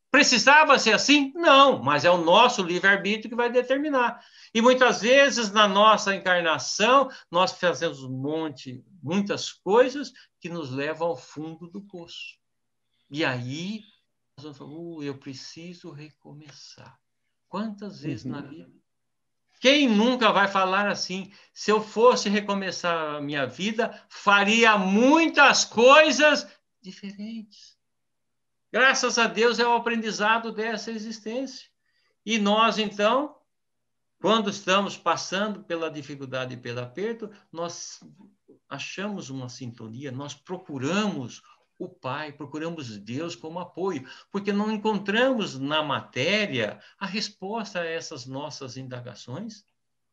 B: Precisava ser assim? Não, mas é o nosso livre-arbítrio que vai determinar. E muitas vezes na nossa encarnação, nós fazemos um monte, muitas coisas que nos levam ao fundo do poço. E aí, nós vamos falar, uh, eu preciso recomeçar. Quantas vezes uhum. na vida? Quem nunca vai falar assim? Se eu fosse recomeçar a minha vida, faria muitas coisas diferentes. Graças a Deus é o aprendizado dessa existência. E nós, então, quando estamos passando pela dificuldade e pelo aperto, nós achamos uma sintonia, nós procuramos o Pai, procuramos Deus como apoio, porque não encontramos na matéria a resposta a essas nossas indagações.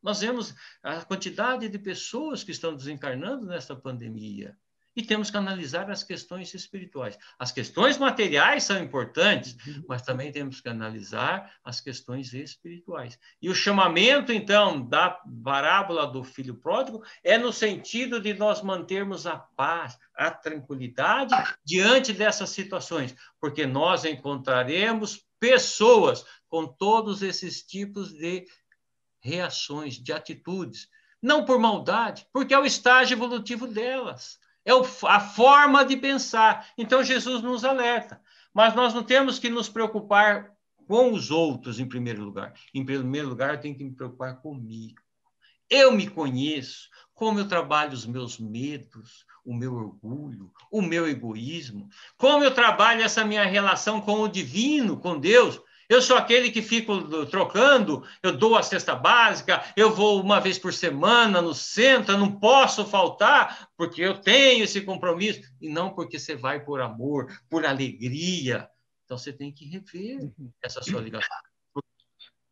B: Nós vemos a quantidade de pessoas que estão desencarnando nesta pandemia e temos que analisar as questões espirituais. As questões materiais são importantes, uhum. mas também temos que analisar as questões espirituais. E o chamamento, então, da parábola do filho pródigo é no sentido de nós mantermos a paz, a tranquilidade diante dessas situações, porque nós encontraremos pessoas com todos esses tipos de reações, de atitudes. Não por maldade, porque é o estágio evolutivo delas é a forma de pensar. Então Jesus nos alerta. Mas nós não temos que nos preocupar com os outros em primeiro lugar. Em primeiro lugar, eu tenho que me preocupar comigo. Eu me conheço, como eu trabalho os meus medos, o meu orgulho, o meu egoísmo, como eu trabalho essa minha relação com o divino, com Deus, eu sou aquele que fico uh, trocando, eu dou a cesta básica, eu vou uma vez por semana no centro, eu não posso faltar porque eu tenho esse compromisso e não porque você vai por amor, por alegria. Então você tem que rever uhum. essa sua ligação.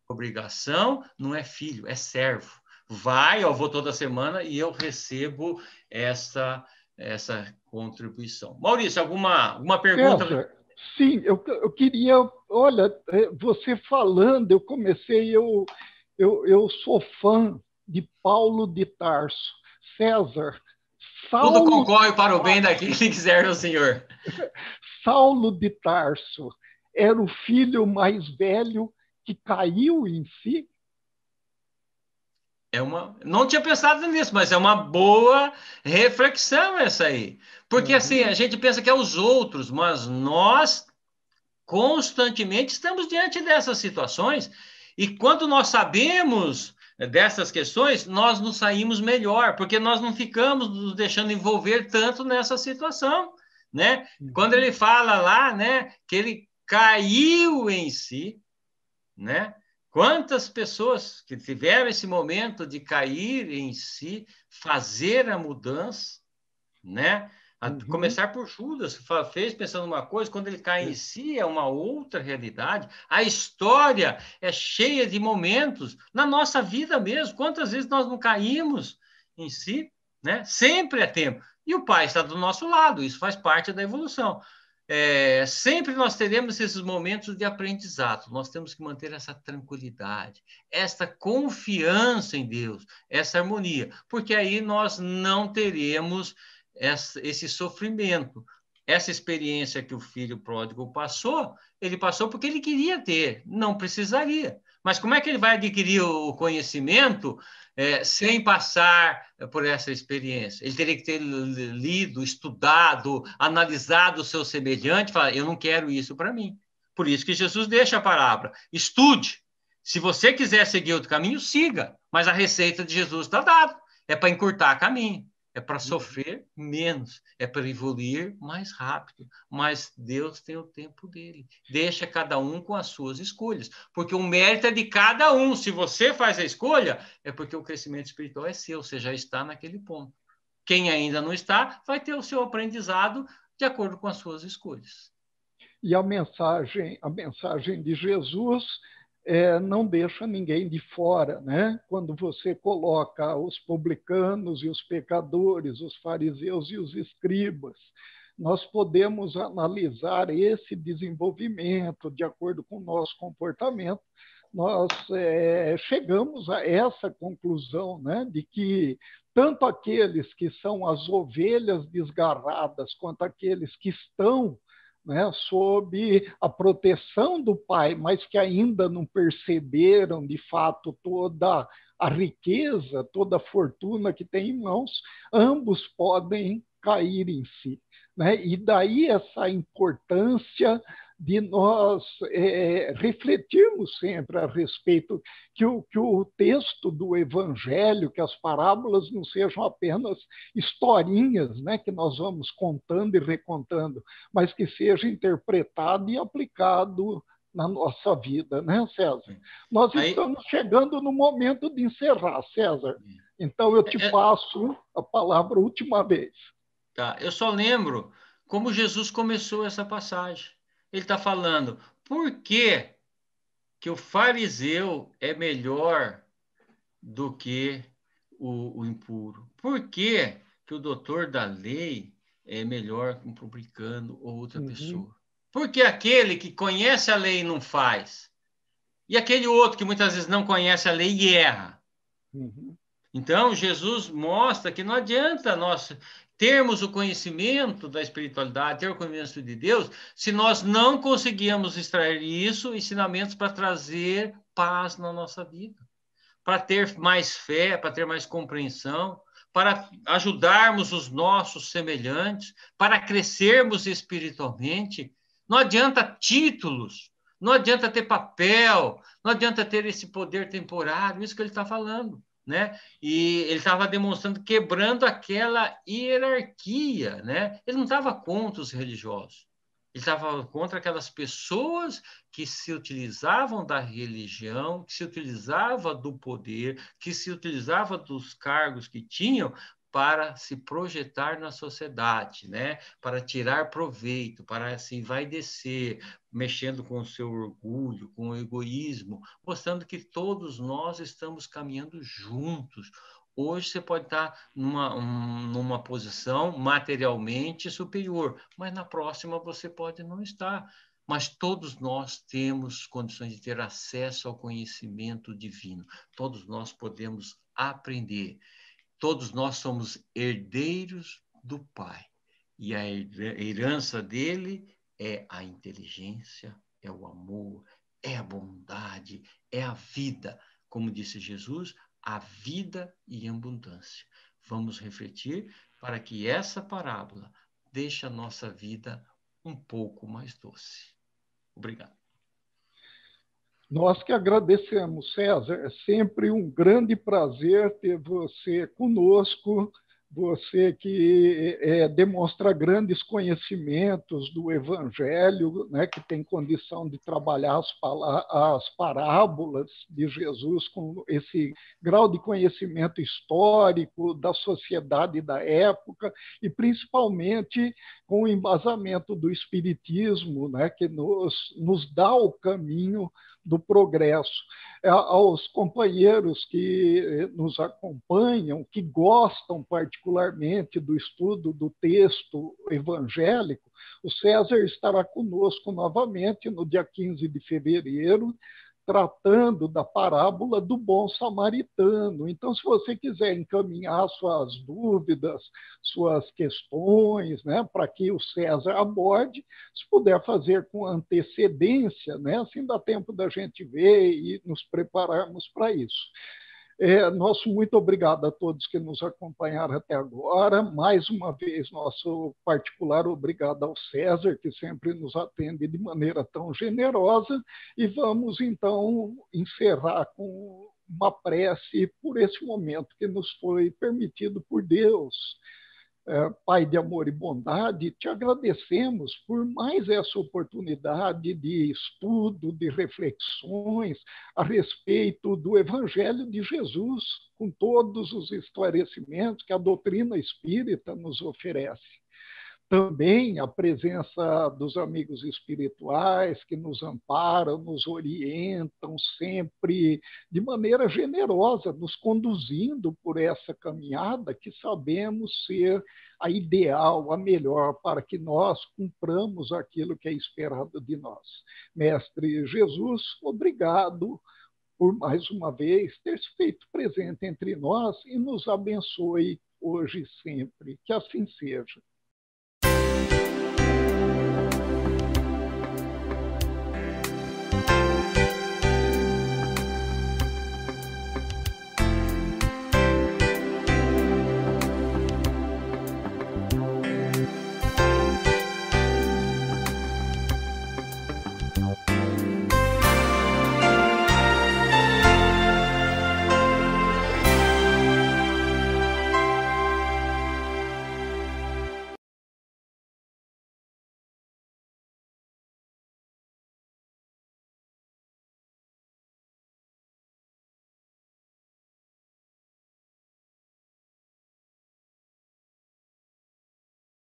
B: Obrigação não é filho, é servo. Vai, eu vou toda semana e eu recebo essa essa contribuição. Maurício, alguma, alguma pergunta?
A: Sim, eu, eu queria. Olha, é, você falando, eu comecei, eu, eu, eu sou fã de Paulo de Tarso, César. Saulo, Tudo concorre
B: para o bem daquele que quiser o Senhor.
A: Saulo de Tarso era o filho mais velho que caiu em si
B: é uma, não tinha pensado nisso, mas é uma boa reflexão essa aí. Porque uhum. assim, a gente pensa que é os outros, mas nós constantemente estamos diante dessas situações e quando nós sabemos dessas questões, nós nos saímos melhor, porque nós não ficamos nos deixando envolver tanto nessa situação, né? Uhum. Quando ele fala lá, né, que ele caiu em si, né? Quantas pessoas que tiveram esse momento de cair em si, fazer a mudança, né? A uhum. começar por Judas, fez pensando uma coisa, quando ele cai em é. si é uma outra realidade. A história é cheia de momentos, na nossa vida mesmo. Quantas vezes nós não caímos em si, né? Sempre é tempo. E o Pai está do nosso lado, isso faz parte da evolução. É, sempre nós teremos esses momentos de aprendizado. Nós temos que manter essa tranquilidade, esta confiança em Deus, essa harmonia, porque aí nós não teremos essa, esse sofrimento. Essa experiência que o filho pródigo passou, ele passou porque ele queria ter, não precisaria. Mas como é que ele vai adquirir o conhecimento é, sem passar por essa experiência? Ele teria que ter lido, estudado, analisado o seu semelhante, falar: eu não quero isso para mim. Por isso que Jesus deixa a palavra: estude. Se você quiser seguir outro caminho, siga. Mas a receita de Jesus está dada. É para encurtar caminho é para uhum. sofrer menos, é para evoluir mais rápido. Mas Deus tem o tempo dele. Deixa cada um com as suas escolhas, porque o mérito é de cada um. Se você faz a escolha, é porque o crescimento espiritual é seu, você já está naquele ponto. Quem ainda não está, vai ter o seu aprendizado de acordo com as suas escolhas.
A: E a mensagem, a mensagem de Jesus é, não deixa ninguém de fora. Né? Quando você coloca os publicanos e os pecadores, os fariseus e os escribas, nós podemos analisar esse desenvolvimento de acordo com o nosso comportamento. Nós é, chegamos a essa conclusão né, de que tanto aqueles que são as ovelhas desgarradas quanto aqueles que estão né, sob a proteção do pai, mas que ainda não perceberam de fato toda a riqueza, toda a fortuna que tem em mãos, ambos podem cair em si. Né? E daí essa importância de nós é, refletirmos sempre a respeito que o, que o texto do Evangelho, que as parábolas não sejam apenas historinhas né, que nós vamos contando e recontando, mas que seja interpretado e aplicado na nossa vida, né, César? Nós Aí... estamos chegando no momento de encerrar, César. Hum. Então eu te é, é... passo a palavra última vez.
B: Tá, eu só lembro como Jesus começou essa passagem. Ele está falando, por que, que o fariseu é melhor do que o, o impuro? Por que, que o doutor da lei é melhor que um publicano ou outra uhum. pessoa? Por que aquele que conhece a lei não faz? E aquele outro que muitas vezes não conhece a lei e erra? Uhum. Então, Jesus mostra que não adianta nós termos o conhecimento da espiritualidade, ter o conhecimento de Deus, se nós não conseguimos extrair isso, ensinamentos para trazer paz na nossa vida, para ter mais fé, para ter mais compreensão, para ajudarmos os nossos semelhantes, para crescermos espiritualmente. Não adianta títulos, não adianta ter papel, não adianta ter esse poder temporário, isso que ele está falando né? E ele estava demonstrando quebrando aquela hierarquia, né? Ele não estava contra os religiosos. Ele estava contra aquelas pessoas que se utilizavam da religião, que se utilizava do poder, que se utilizava dos cargos que tinham para se projetar na sociedade, né? para tirar proveito, para se assim, envaidecer, mexendo com o seu orgulho, com o egoísmo, mostrando que todos nós estamos caminhando juntos. Hoje você pode estar numa, um, numa posição materialmente superior, mas na próxima você pode não estar. Mas todos nós temos condições de ter acesso ao conhecimento divino, todos nós podemos aprender todos nós somos herdeiros do Pai. E a herança dele é a inteligência, é o amor, é a bondade, é a vida. Como disse Jesus, a vida e abundância. Vamos refletir para que essa parábola deixe a nossa vida um pouco mais doce. Obrigado.
A: Nós que agradecemos, César. É sempre um grande prazer ter você conosco, você que é, é demonstra grandes conhecimentos do Evangelho, né, que tem condição de trabalhar as, as parábolas de Jesus com esse grau de conhecimento histórico da sociedade da época e principalmente com o embasamento do Espiritismo, né, que nos, nos dá o caminho do progresso. É, aos companheiros que eh, nos acompanham, que gostam particularmente do estudo do texto evangélico, o César estará conosco novamente no dia 15 de fevereiro, tratando da parábola do bom samaritano. Então, se você quiser encaminhar suas dúvidas, suas questões, né, para que o César aborde, se puder fazer com antecedência, né, assim dá tempo da gente ver e nos prepararmos para isso. É, nosso muito obrigado a todos que nos acompanharam até agora. Mais uma vez, nosso particular obrigado ao César, que sempre nos atende de maneira tão generosa. E vamos, então, encerrar com uma prece por esse momento que nos foi permitido por Deus. É, Pai de amor e bondade, te agradecemos por mais essa oportunidade de estudo, de reflexões a respeito do Evangelho de Jesus, com todos os esclarecimentos que a doutrina espírita nos oferece também a presença dos amigos espirituais que nos amparam, nos orientam sempre de maneira generosa, nos conduzindo por essa caminhada que sabemos ser a ideal, a melhor, para que nós cumpramos aquilo que é esperado de nós. Mestre Jesus, obrigado por mais uma vez ter se feito presente entre nós e nos abençoe hoje e sempre. Que assim seja.